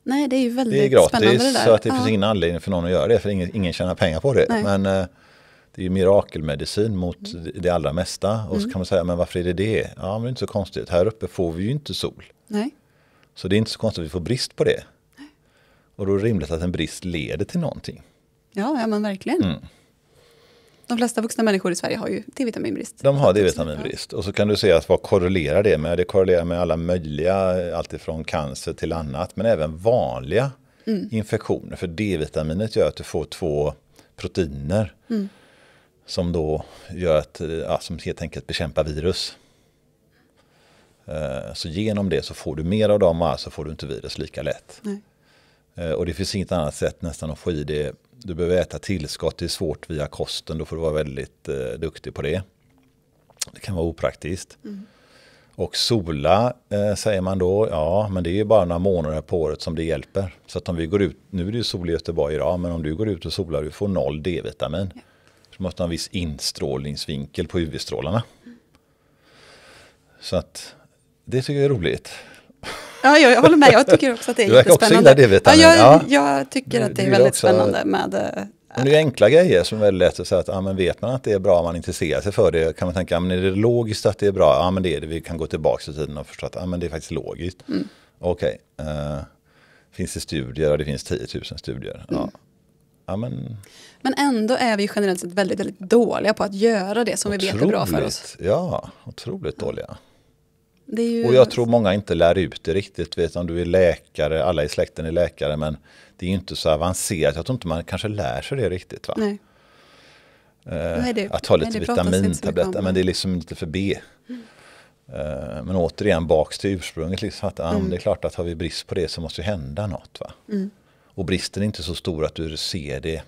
Speaker 1: Nej, det är ju väldigt det är gratis, spännande det där. så att det ja. finns ingen
Speaker 2: anledning för någon att göra det, för ingen, ingen tjänar pengar på det. Nej. Men eh, det är ju mirakelmedicin mot mm. det allra mesta. Och mm. så kan man säga, men varför är det det? Ja, men det är inte så konstigt. Här uppe får vi ju inte sol. Nej. Så det är inte så konstigt att vi får brist på det. Nej. Och då är det rimligt att en brist leder till någonting.
Speaker 1: Ja, ja men verkligen. Mm. De flesta vuxna människor i Sverige har ju D-vitaminbrist.
Speaker 2: De har D-vitaminbrist. Och så kan du se att vad korrelerar det med? Det korrelerar med alla möjliga, alltifrån cancer till annat, men även vanliga mm. infektioner. För D-vitaminet gör att du får två proteiner mm. som då gör att, ja, som helt enkelt bekämpar virus. Eh, så genom det så får du mer av dem och alltså får du inte virus lika lätt. Nej. Eh, och det finns inget annat sätt nästan att få i det du behöver äta tillskott, det är svårt via kosten, då får du vara väldigt eh, duktig på det. Det kan vara opraktiskt. Mm. Och sola eh, säger man då, ja men det är bara några månader på året som det hjälper. Så att om vi går ut, nu är det ju sol i Göteborg idag, men om du går ut och solar du får noll D-vitamin. Ja. Så måste ha en viss instrålningsvinkel på UV-strålarna. Mm. Så att det tycker jag är roligt.
Speaker 1: Ja, jag, jag håller med. Jag tycker också att det är jättespännande. Du verkar också gilla det, ja, jag, jag tycker att det är väldigt spännande med eh,
Speaker 2: men det är enkla grejer som är väldigt lätt att säga att ja, men vet man att det är bra, man intresserar sig för det, kan man tänka, ja, men är det logiskt att det är bra? Ja, men det är det, vi kan gå tillbaka i tiden och förstå att ja, men det är faktiskt logiskt. Mm. Okej, okay. uh, eh, finns det studier? Ja, det finns 10 000 studier. Mm. Ja. Ja, men...
Speaker 1: men ändå är vi generellt sett väldigt, väldigt dåliga på att göra det som otroligt, vi vet är bra för oss.
Speaker 2: Ja, otroligt dåliga. Ju... Och jag tror många inte lär ut det riktigt. Vet om du är läkare, alla i släkten är läkare, men det är ju inte så avancerat. Jag tror inte man kanske lär sig det riktigt. Va? Nej. Eh, att ta lite vitamintabletter, men det är liksom lite för B. Mm. men återigen baks till ursprunget, liksom att, mm. det är klart att har vi brist på det så måste ju hända något. Va? Mm. Och bristen är inte så stor att du ser det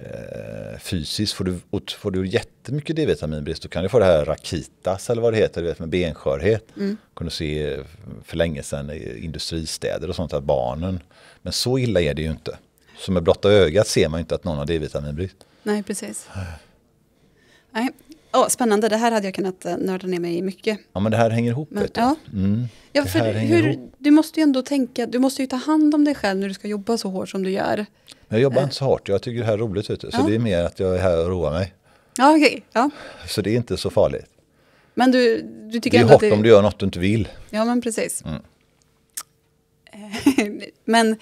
Speaker 2: Eh, fysiskt. Får du, får du jättemycket D-vitaminbrist då kan du få det här rakitas eller vad det heter, vet, med benskörhet. Mm. kunde se eh, för länge sedan i industristäder och sånt att barnen, men så illa är det ju inte. Så med blotta ögat ser man inte att någon har D-vitaminbrist.
Speaker 1: Nej, precis. Nej. Oh, spännande, det här hade jag kunnat eh, nörda ner mig i mycket.
Speaker 2: Ja, men det här hänger ihop. Men, ja. Mm. ja, för hur, ihop.
Speaker 1: du måste ju ändå tänka, du måste ju ta hand om dig själv när du ska jobba så hårt som du gör.
Speaker 2: Men jag jobbar inte så hårt, jag tycker det här är roligt ute. Så ja. det är mer att jag är här och roar mig.
Speaker 1: Ja, okay. ja.
Speaker 2: Så det är inte så farligt.
Speaker 1: Men du, du tycker det är hårt det... om du
Speaker 2: gör något du inte vill. Ja, men precis. Mm.
Speaker 1: men eh,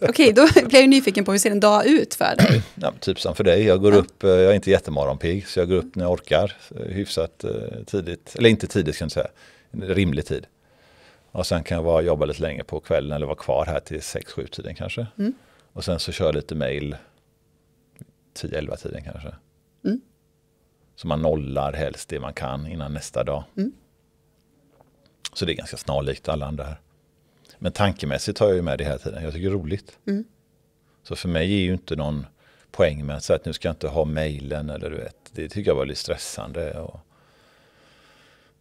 Speaker 1: okej, okay, då blir jag nyfiken på hur ser en dag ut för dig?
Speaker 2: Ja, typ som för dig, jag går ja. upp, eh, jag är inte jättemorgonpigg, så jag går upp när jag orkar, eh, hyfsat tidigt, eller inte tidigt kan jag säga, rimlig tid. Och sen kan jag vara, jobba lite längre på kvällen eller vara kvar här till 6-7 tiden kanske. Mm. Och sen så kör jag lite mail 10-11 tiden kanske. Mm. Så man nollar helst det man kan innan nästa dag. Mm. Så det är ganska snarlikt alla andra här. Men tankemässigt har jag ju med det hela tiden. Jag tycker det är roligt. Mm. Så för mig är ju inte någon poäng med att säga att nu ska jag inte ha mejlen eller du vet. Det tycker jag var lite stressande. Och...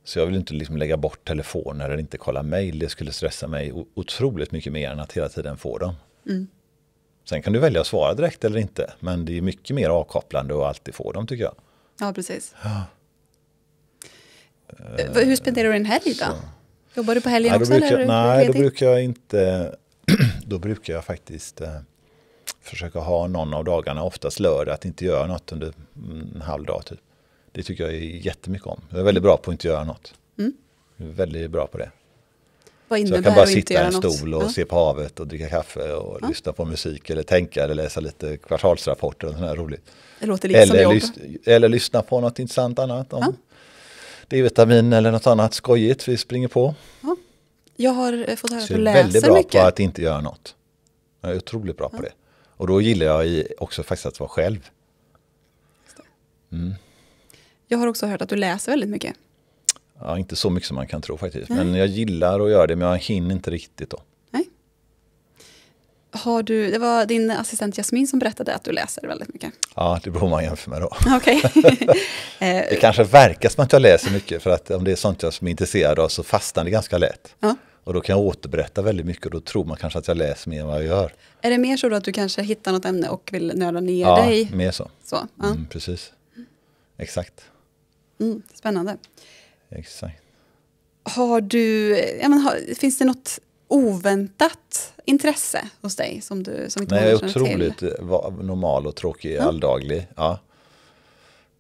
Speaker 2: Så jag vill inte liksom lägga bort telefoner eller inte kolla mejl. Det skulle stressa mig otroligt mycket mer än att hela tiden få dem. Mm. Sen kan du välja att svara direkt eller inte, men det är mycket mer avkopplande att alltid få dem tycker jag. Ja, precis. Ja. Eh,
Speaker 1: hur spenderar du din helg då? Så. Jobbar du på helgen nej, också? Brukar, eller nej, då brukar
Speaker 2: jag inte... Då brukar jag faktiskt eh, försöka ha någon av dagarna, oftast lördag, att inte göra något under en halv dag. Typ. Det tycker jag jättemycket om. Jag är väldigt bra på att inte göra något. Mm. Väldigt bra på det. Vad innebär så jag kan bara sitta i en stol och ja. se på havet och dricka kaffe och ja. lyssna på musik eller tänka eller läsa lite kvartalsrapporter och sånt här roligt. Det låter lite eller, som lyssna, eller lyssna på något intressant annat. Om ja. D-vitamin eller något annat skojigt vi springer på.
Speaker 1: Ja. Jag har eh, fått höra att du läser mycket. Jag är väldigt bra mycket. på
Speaker 2: att inte göra något. Jag är otroligt bra på det. Och då gillar jag också faktiskt att vara själv. Mm.
Speaker 1: Jag har också hört att du läser väldigt mycket.
Speaker 2: Ja, inte så mycket som man kan tro faktiskt. Nej. Men jag gillar att göra det, men jag hinner inte riktigt då. Nej.
Speaker 1: Har du, det var din assistent Jasmin som berättade att du läser väldigt mycket.
Speaker 2: Ja, det beror på man jämför med då. Okay. Eh, det kanske verkar som att jag läser mycket, för att om det är sånt jag som är intresserad av så fastnar det ganska lätt. Ja. Och då kan jag återberätta väldigt mycket och då tror man kanske att jag läser mer än vad jag gör.
Speaker 1: Är det mer så då att du kanske hittar något ämne och vill nöda ner ja, dig? Ja, mer så. så ja. Mm,
Speaker 2: precis. Exakt.
Speaker 1: Mm, spännande. Exakt. Har du, ja, men, har, finns det något oväntat intresse hos dig som du som inte Nej, jag är otroligt
Speaker 2: till? Eh, normal och tråkig, mm. alldaglig. Ja.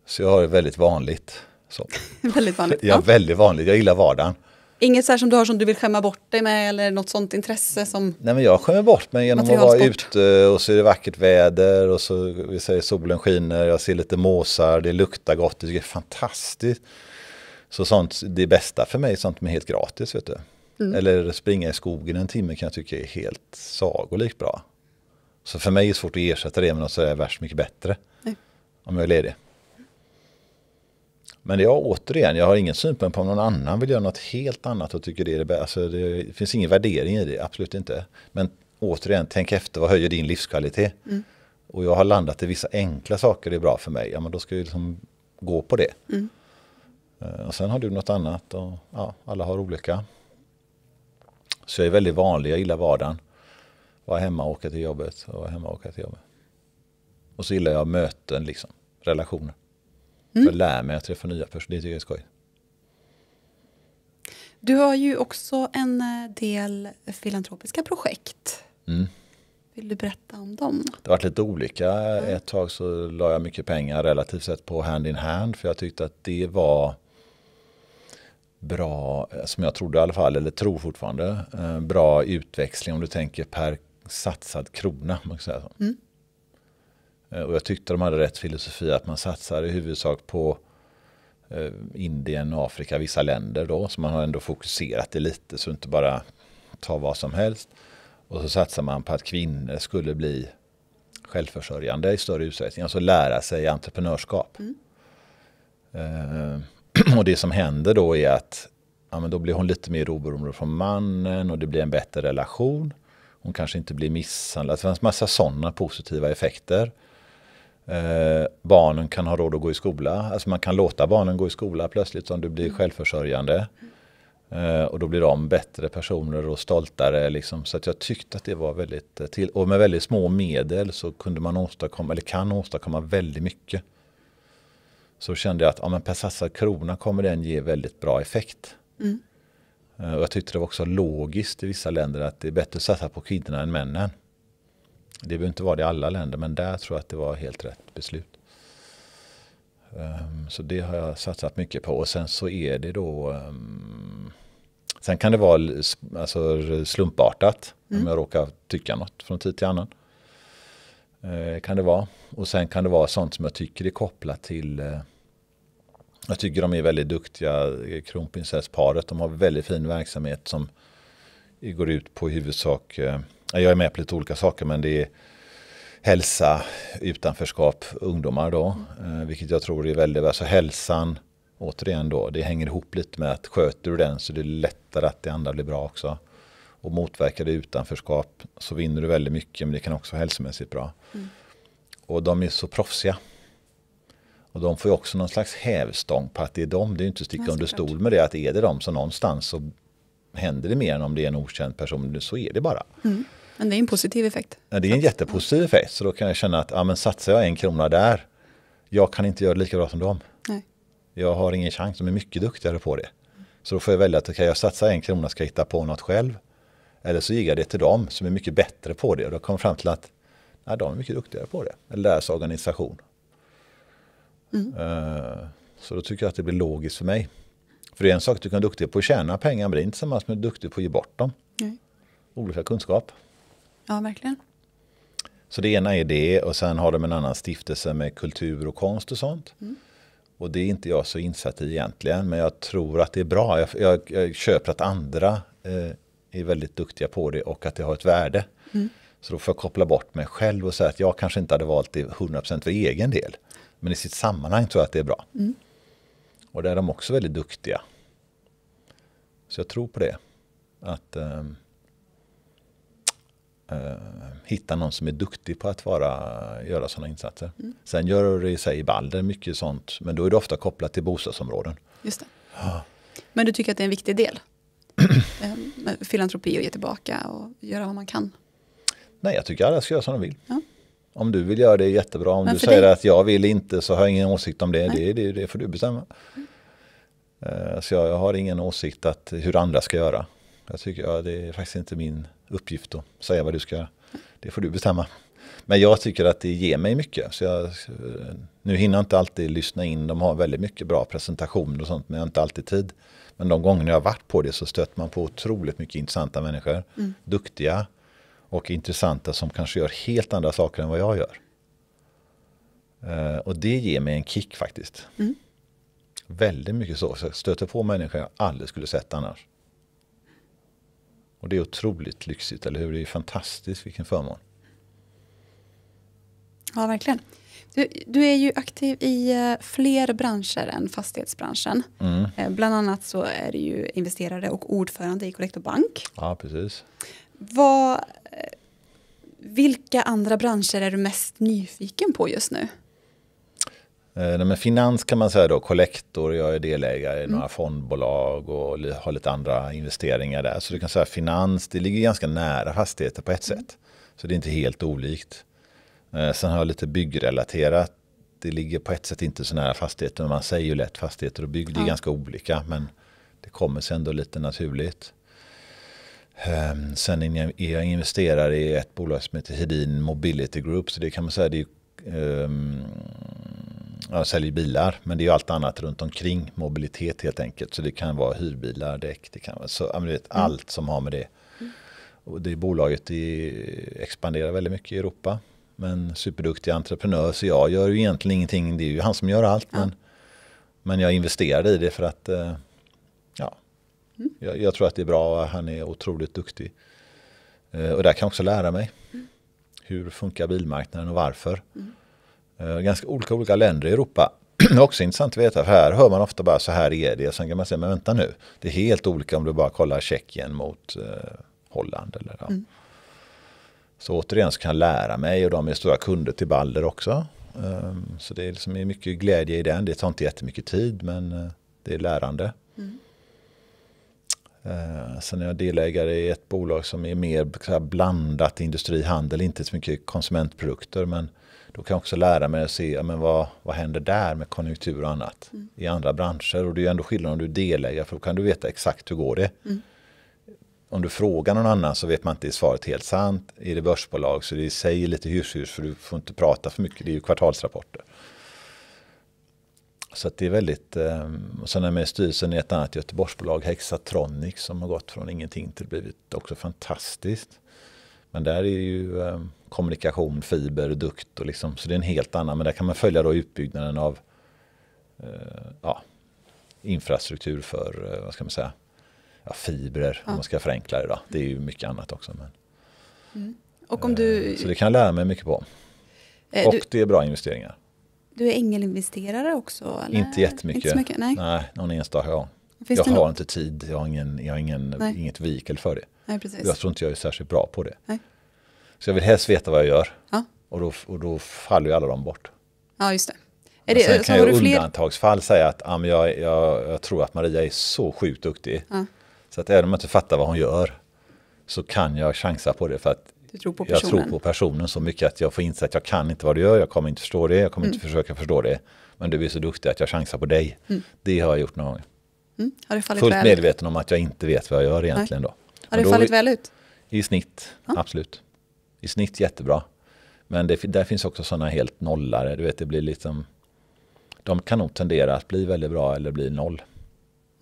Speaker 2: Så jag har det väldigt vanligt. Så.
Speaker 1: väldigt vanligt? Ja, ja,
Speaker 2: väldigt vanligt. Jag gillar vardagen.
Speaker 1: Inget så som du har som du vill skämma bort dig med eller något sånt intresse som?
Speaker 2: Nej men jag skämmer bort mig genom att vara ute och så är det vackert väder och så vi säger solen skiner, jag ser lite måsar, det luktar gott, det är fantastiskt. Så sånt, det bästa för mig är sånt som är helt gratis. Vet du. Mm. Eller springa i skogen en timme kan jag tycka är helt sagolikt bra. Så för mig är det svårt att ersätta det med något sådär värst mycket bättre. Nej. Om jag är ledig. Men det återigen, jag har ingen synpunkt på om någon annan vill göra något helt annat och tycker det är det bästa. Alltså det finns ingen värdering i det, absolut inte. Men återigen, tänk efter, vad höjer din livskvalitet? Mm. Och jag har landat i vissa enkla saker det är bra för mig. Ja, men då ska jag liksom gå på det. Mm. Eh, och sen har du något annat och ja, alla har olika. Så jag är väldigt vanlig, jag gillar vardagen. Vara hemma och åka till jobbet och vara hemma och åka till jobbet. Och så gillar jag möten, liksom, relationer. Mm. Jag lär mig att träffa nya personer, det tycker jag är skoj.
Speaker 1: Du har ju också en eh, del filantropiska projekt. Mm. Vill du berätta om dem?
Speaker 2: Det har varit lite olika. Mm. Ett tag så la jag mycket pengar relativt sett på hand in hand för jag tyckte att det var bra, som jag trodde i alla fall, eller tror fortfarande, eh, bra utväxling om du tänker per satsad krona. Man kan säga så. Mm. Eh, och jag tyckte de hade rätt filosofi att man satsar i huvudsak på eh, Indien, Afrika, vissa länder då. Så man har ändå fokuserat det lite så inte bara ta vad som helst. Och så satsar man på att kvinnor skulle bli självförsörjande i större utsträckning. Alltså lära sig entreprenörskap. Mm. och det som händer då är att ja, men då blir hon lite mer oberoende från mannen och det blir en bättre relation. Hon kanske inte blir misshandlad. Det finns massa sådana positiva effekter. Eh, barnen kan ha råd att gå i skola. Alltså man kan låta barnen gå i skola plötsligt om du blir mm. självförsörjande. Eh, och då blir de bättre personer och stoltare. Liksom. Så att jag tyckte att det var väldigt... Eh, till, och med väldigt små medel så kunde man åstadkomma, eller kan åstadkomma väldigt mycket så kände jag att ja, men per satsad krona kommer den ge väldigt bra effekt. Mm. Eh, och jag tyckte det var också logiskt i vissa länder att det är bättre att satsa på kvinnorna än männen. Det behöver inte vara det i alla länder, men där tror jag att det var helt rätt beslut. Ehm, så det har jag satsat mycket på. Och sen så är det då... Ehm, sen kan det vara alltså, slumpartat, mm. om jag råkar tycka något från tid till annan. Eh, kan det vara och sen kan det vara sånt som jag tycker är kopplat till eh, jag tycker de är väldigt duktiga, eh, kronprinsessparet. De har väldigt fin verksamhet som går ut på i huvudsak, eh, jag är med på lite olika saker men det är hälsa, utanförskap, ungdomar då. Vilket jag tror är väldigt, alltså hälsan, återigen då, det hänger ihop lite med att sköter du den så det är lättare att det andra blir bra också. Och motverkar det utanförskap så vinner du väldigt mycket men det kan också vara hälsomässigt bra. Mm. Och de är så proffsiga. Och de får ju också någon slags hävstång på att det är de. Det är ju inte att sticka under stol med det att är det de så någonstans så händer det mer än om det är en okänd person. Så är det bara.
Speaker 1: Mm. Men det är en positiv effekt.
Speaker 2: Ja, det är en jättepositiv effekt. Så då kan jag känna att ja, men satsar jag en krona där, jag kan inte göra det lika bra som dem. Jag har ingen chans, de är mycket duktigare på det. Så då får jag välja att okay, jag satsar en krona ska jag hitta på något själv. Eller så ger jag det till dem som är mycket bättre på det. Och då kommer jag fram till att Ja, de är mycket duktigare på det. Eller deras organisation. Mm. Eh, så då tycker jag att det blir logiskt för mig. För det är en sak att du kan vara duktig på att tjäna pengar men det är inte samma som att du är duktig på att ge bort dem. Nej. Olika kunskap. Ja, verkligen. Så det ena är det och sen har de en annan stiftelse med kultur och konst och sånt. Mm. Och det är inte jag så insatt i egentligen men jag tror att det är bra. Jag, jag, jag köper att andra eh, är väldigt duktiga på det och att det har ett värde. Mm. Så då får jag koppla bort mig själv och säga att jag kanske inte hade valt det 100% för egen del. Men i sitt sammanhang tror jag att det är bra. Mm. Och där är de också väldigt duktiga. Så jag tror på det. Att eh, eh, hitta någon som är duktig på att vara, göra sådana insatser. Mm. Sen gör det i sig i Balder mycket sånt, men då är det ofta kopplat till bostadsområden. Just det. Ja.
Speaker 1: Men du tycker att det är en viktig del? Ehm, filantropi och ge tillbaka och göra vad man kan
Speaker 2: Nej, jag tycker alla ska göra som de vill. Ja. Om du vill göra det är jättebra. Om Men du säger det... att jag vill inte så har jag ingen åsikt om det. Det, det, det, får du bestämma. Mm. Så jag, jag, har ingen åsikt att hur andra ska göra. Jag tycker ja, det är faktiskt inte min uppgift att säga vad du ska göra. Det får du bestämma. Men jag tycker att det ger mig mycket. Så jag, eh, nu hinner jag inte alltid lyssna in. De har väldigt mycket bra presentationer och sånt men jag har inte alltid tid. Men de gånger jag har varit på det så stöter man på otroligt mycket intressanta människor. Mm. Duktiga och intressanta som kanske gör helt andra saker än vad jag gör. Eh, och det ger mig en kick faktiskt. Mm. Väldigt mycket så. så stöter på människor jag aldrig skulle sett annars. Och det är otroligt lyxigt, eller hur? Det är fantastiskt, vilken förmån.
Speaker 1: Ja, verkligen. Du, du är ju aktiv i eh, fler branscher än fastighetsbranschen. Mm. Eh, bland annat så är du ju investerare och ordförande i Collector Bank.
Speaker 2: Ja, precis.
Speaker 1: Vad vilka andra branscher är du mest nyfiken på just nu?
Speaker 2: Eh, men finans kan man säga då, kollektor, jag är delägare i mm. några fondbolag och har lite andra investeringar där. Så du kan säga finans, det ligger ganska nära fastigheter på ett mm. sätt. Så det är inte helt olikt. Eh, sen har jag lite byggrelaterat. Det ligger på ett sätt inte så nära fastigheter, men man säger ju lätt fastigheter och bygg, det är ja. ganska olika. Men det kommer sig ändå lite naturligt. Ehm, sen är jag investerare i ett bolag som heter Hedin Mobility Group. Så det kan man säga, det är, um, ehm, jag säljer bilar, men det är allt annat runt omkring mobilitet helt enkelt. Så det kan vara hyrbilar, däck, det kan vara så, vet, mm. allt som har med det. Mm. Och det bolaget det expanderar väldigt mycket i Europa. Men superduktig entreprenör, så jag gör ju egentligen ingenting. Det är ju han som gör allt. Ja. Men, men jag investerade i det för att eh, Mm. Jag, jag, tror att det är bra, han är otroligt duktig. Eh, och där kan jag också lära mig. Mm. Hur funkar bilmarknaden och varför? Mm. Eh, ganska olika olika länder i Europa. också intressant att veta, för här hör man ofta bara så här är det. Sen kan man säga, men vänta nu. Det är helt olika om du bara kollar Tjeckien mot eh, Holland. Eller, ja. Mm. Så återigen så kan jag lära mig och de är stora kunder till Balder också. Ehm, så det är liksom mycket glädje i den. Det tar inte jättemycket tid men eh, det är lärande. Eh, sen är jag delägare i ett bolag som är mer blandat industri-handel, inte så mycket konsumentprodukter. Men då kan jag också lära mig att se men vad, vad händer där med konjunktur och annat mm. i andra branscher. Och det är ju ändå skillnad om du är delägare för då kan du veta exakt hur går det. Mm. Om du frågar någon annan så vet man inte är svaret helt sant. Är det börsbolag så det är i sig lite hyrs för du får inte prata för mycket, det är ju kvartalsrapporter. Så det är väldigt, eh, och sen är jag med i styrelsen i ett annat Göteborgsbolag, Hexatronic, som har gått från ingenting till blivit också fantastiskt. Men där är ju eh, kommunikation, fiber, dukt och liksom, så det är en helt annan, men där kan man följa då utbyggnaden av eh, ja, infrastruktur för, vad ska man säga, ja, fibrer ja. om man ska förenkla det då. Det är ju mycket annat också. Men,
Speaker 1: mm. och om du... Så det
Speaker 2: kan jag lära mig mycket på. Du... Och det är bra investeringar.
Speaker 1: Du är ängelinvesterare också?
Speaker 2: Eller? Inte jättemycket. Inte mycket, nej. nej, någon enstaka gång. Finns jag har något? inte tid, jag har, ingen, jag har ingen, inget vehikel för det. Nej, Jag tror inte jag är särskilt bra på det. Nej. Så jag vill helst veta vad jag gör. Ja. Och, då, och då faller ju alla de bort.
Speaker 1: Ja, just det. Är det, sen kan jag i
Speaker 2: undantagsfall fler? säga att ah, men jag, jag, jag, tror att Maria är så sjukt duktig. Ja. Så att även om jag inte fattar vad hon gör så kan jag chansa på det för att
Speaker 1: du tror på personen? Jag tror på
Speaker 2: personen så mycket att jag får inse att jag kan inte vad du gör, jag kommer inte förstå det, jag kommer mm. inte försöka förstå det. Men du är så duktig att jag chansar på dig. Mm. Det har jag gjort någon gång.
Speaker 1: Mm. Har det fallit Fullt väl?
Speaker 2: medveten om att jag inte vet vad jag gör egentligen Nej. då. Har det då fallit väl ut? I snitt, ja. absolut. I snitt jättebra. Men det, där finns också sådana helt nollare, du vet det blir liksom De kan nog tendera att bli väldigt bra eller bli noll.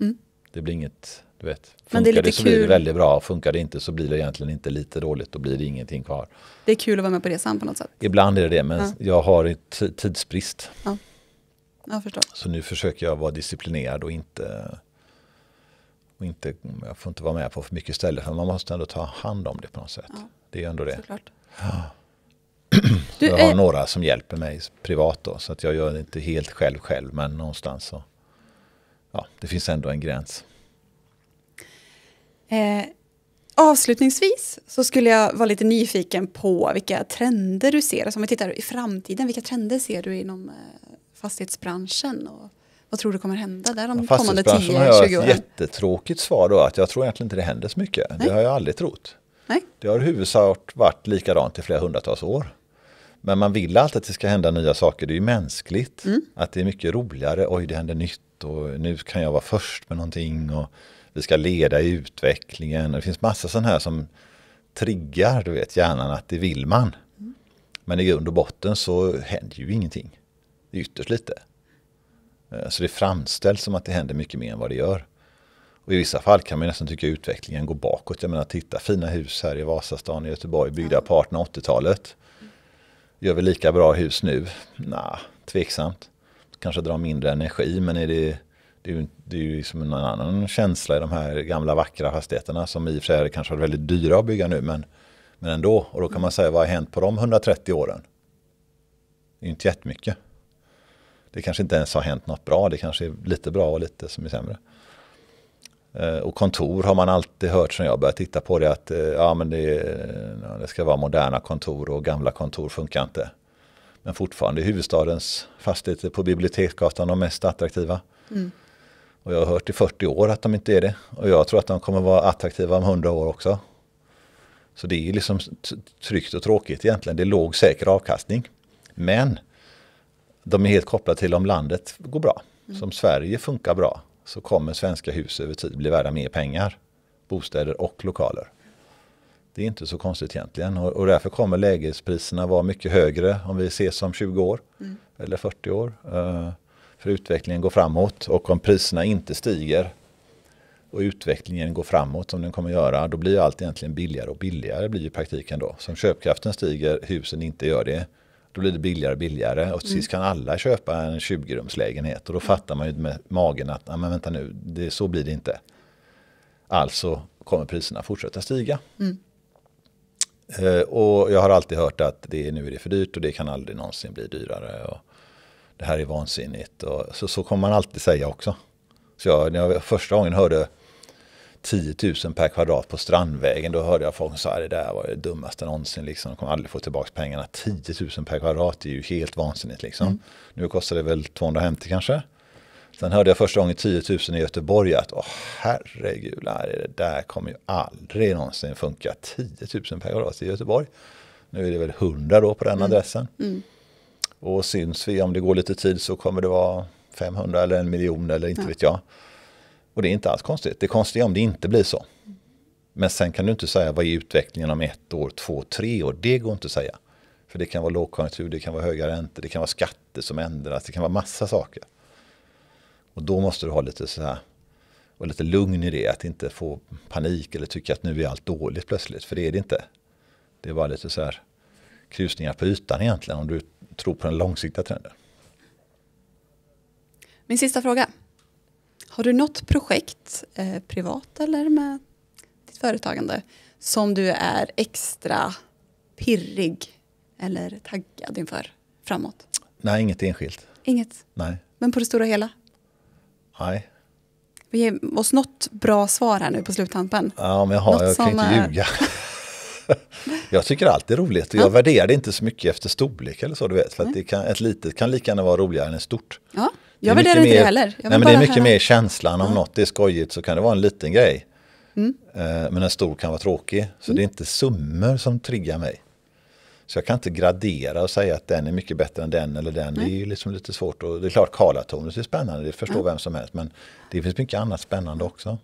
Speaker 2: Mm. Det blir inget du vet, funkar Men det, är lite det så kul. blir det väldigt bra, funkar det inte så blir det egentligen inte lite dåligt, då blir det ingenting kvar.
Speaker 1: Det är kul att vara med på resan på något sätt.
Speaker 2: Ibland är det det, men ja. jag har tidsbrist. Ja. Jag förstår. Så nu försöker jag vara disciplinerad och inte och inte, jag får inte vara med på för mycket ställen. Man måste ändå ta hand om det på något sätt. Ja. Det är ändå det. Ja. Du, jag har är... Eh, några som hjälper mig privat då, så att jag gör det inte helt själv själv, men någonstans så. Ja, det finns ändå en gräns.
Speaker 1: Eh, avslutningsvis så skulle jag vara lite nyfiken på vilka trender du ser. Alltså om vi tittar i framtiden, vilka trender ser du inom eh, fastighetsbranschen? Och vad tror du kommer hända där de kommande 10-20 åren? Fastighetsbranschen har ett
Speaker 2: jättetråkigt svar då, att jag tror egentligen inte det händer så mycket. Nej. Det har jag aldrig trott. Nej. Det har i huvudsak varit likadant i flera hundratals år. Men man vill alltid att det ska hända nya saker, det är ju mänskligt. Mm. Att det är mycket roligare, oj det händer nytt och nu kan jag vara först med någonting. Och vi ska leda i utvecklingen. Det finns massa sådana här som triggar du vet, hjärnan att det vill man. Men i grund och botten så händer ju ingenting. ytterst lite. Eh, så det framställs som att det händer mycket mer än vad det gör. Och I vissa fall kan man nästan tycka att utvecklingen går bakåt. Jag menar, titta fina hus här i Vasastan i Göteborg byggda på 1880-talet. Gör vi lika bra hus nu? Nja, tveksamt. Kanske drar mindre energi, men är det det är ju, det är ju liksom en annan känsla i de här gamla vackra fastigheterna som i och för sig kanske är väldigt dyra att bygga nu men, men ändå. Och då kan man säga vad har hänt på de 130 åren? Det är ju inte jättemycket. Det kanske inte ens har hänt något bra. Det kanske är lite bra och lite som är sämre. Eh, och kontor har man alltid hört sen jag började titta på det att eh, ja, men det, eh, det ska vara moderna kontor och gamla kontor funkar inte. Men fortfarande är huvudstadens fastigheter på Biblioteksgatan de mest attraktiva. Mm. Och jag har hört i 40 år att de inte är det. Och jag tror att de kommer vara attraktiva om 100 år också. Så det är liksom tryggt och tråkigt egentligen. Det är låg säker avkastning. Men de är helt kopplade till om landet går bra. Mm. om Sverige funkar bra så kommer svenska hus över tid bli värda mer pengar. Bostäder och lokaler. Det är inte så konstigt egentligen och, och därför kommer lägespriserna vara mycket högre om vi ses om 20 år mm. eller 40 år. Uh, för utvecklingen går framåt och om priserna inte stiger och utvecklingen går framåt som den kommer att göra, då blir allt egentligen billigare och billigare blir i praktiken då. om köpkraften stiger, husen inte gör det, då blir det billigare och billigare och till sist kan alla köpa en 20-rumslägenhet och då fattar man ju med magen att, nej men vänta nu, det, så blir det inte. Alltså kommer priserna fortsätta stiga. Mm. Eh, och jag har alltid hört att det, nu är det för dyrt och det kan aldrig någonsin bli dyrare. Och, det här är vansinnigt. Och så, så kommer man alltid säga också. Så jag, när jag första gången hörde 10 000 per kvadrat på Strandvägen, då hörde jag folk säga det där var det dummaste någonsin, liksom. de kommer aldrig få tillbaka pengarna. 10 000 per kvadrat är ju helt vansinnigt. Liksom. Mm. Nu kostar det väl 250 kanske. Sen hörde jag första gången 10 000 i Göteborg att åh, herregud, nej, det där kommer ju aldrig någonsin funka. 10 000 per kvadrat i Göteborg. Nu är det väl 100 då på den mm. adressen. Mm. Och syns vi, om det går lite tid så kommer det vara 500 eller en miljon eller inte ja. vet jag. Och det är inte alls konstigt. Det konstiga är om det inte blir så. Men sen kan du inte säga vad är utvecklingen om ett år, två, tre år. Det går inte att säga. För det kan vara lågkonjunktur, det kan vara höga räntor, det kan vara skatter som ändras, det kan vara massa saker. Och då måste du ha lite så här, och lite lugn i det, att inte få panik eller tycka att nu är allt dåligt plötsligt, för det är det inte. Det är bara lite så här krusningar på ytan egentligen. Om du tro på den långsiktiga trenden.
Speaker 1: Min sista fråga. Har du något projekt, eh, privat eller med ditt företagande, som du är extra pirrig eller taggad inför framåt?
Speaker 2: Nej, inget enskilt. Inget? Nej.
Speaker 1: Men på det stora hela? Nej. Ge oss något bra svar här nu på sluttampen.
Speaker 2: Ja, men jag har, något jag kan inte eh, ljuga. jag tycker allt är roligt och jag ja. värderar det inte så mycket efter storlek eller så. Du vet, för att det kan, ett litet kan lika gärna vara roligare än ett stort.
Speaker 1: Ja. Jag värderar inte mer, det heller. nej, men det är mycket höra. mer
Speaker 2: känslan om ja. något är skojigt så kan det vara en liten grej. Mm. Eh, men en stor kan vara tråkig. Så mm. det är inte summor som triggar mig. Så jag kan inte gradera och säga att den är mycket bättre än den eller den. Nej. Det är ju liksom lite svårt. Och det är klart, Karlatornet är spännande, det förstår ja. vem som helst. Men det finns mycket annat spännande också.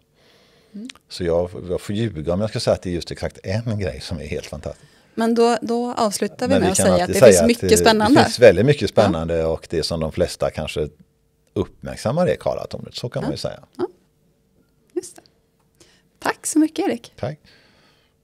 Speaker 2: Så jag, jag får ljuga om jag ska säga att det är just exakt en grej som är helt fantastisk.
Speaker 1: Men då, då avslutar vi Men med vi att säga att det säga finns mycket det, spännande. Det finns
Speaker 2: väldigt mycket spännande ja. och det som de flesta kanske uppmärksammar är Karlatornet, så kan ja. man ju säga. Ja.
Speaker 1: Just det. Tack så mycket Erik.
Speaker 2: Tack.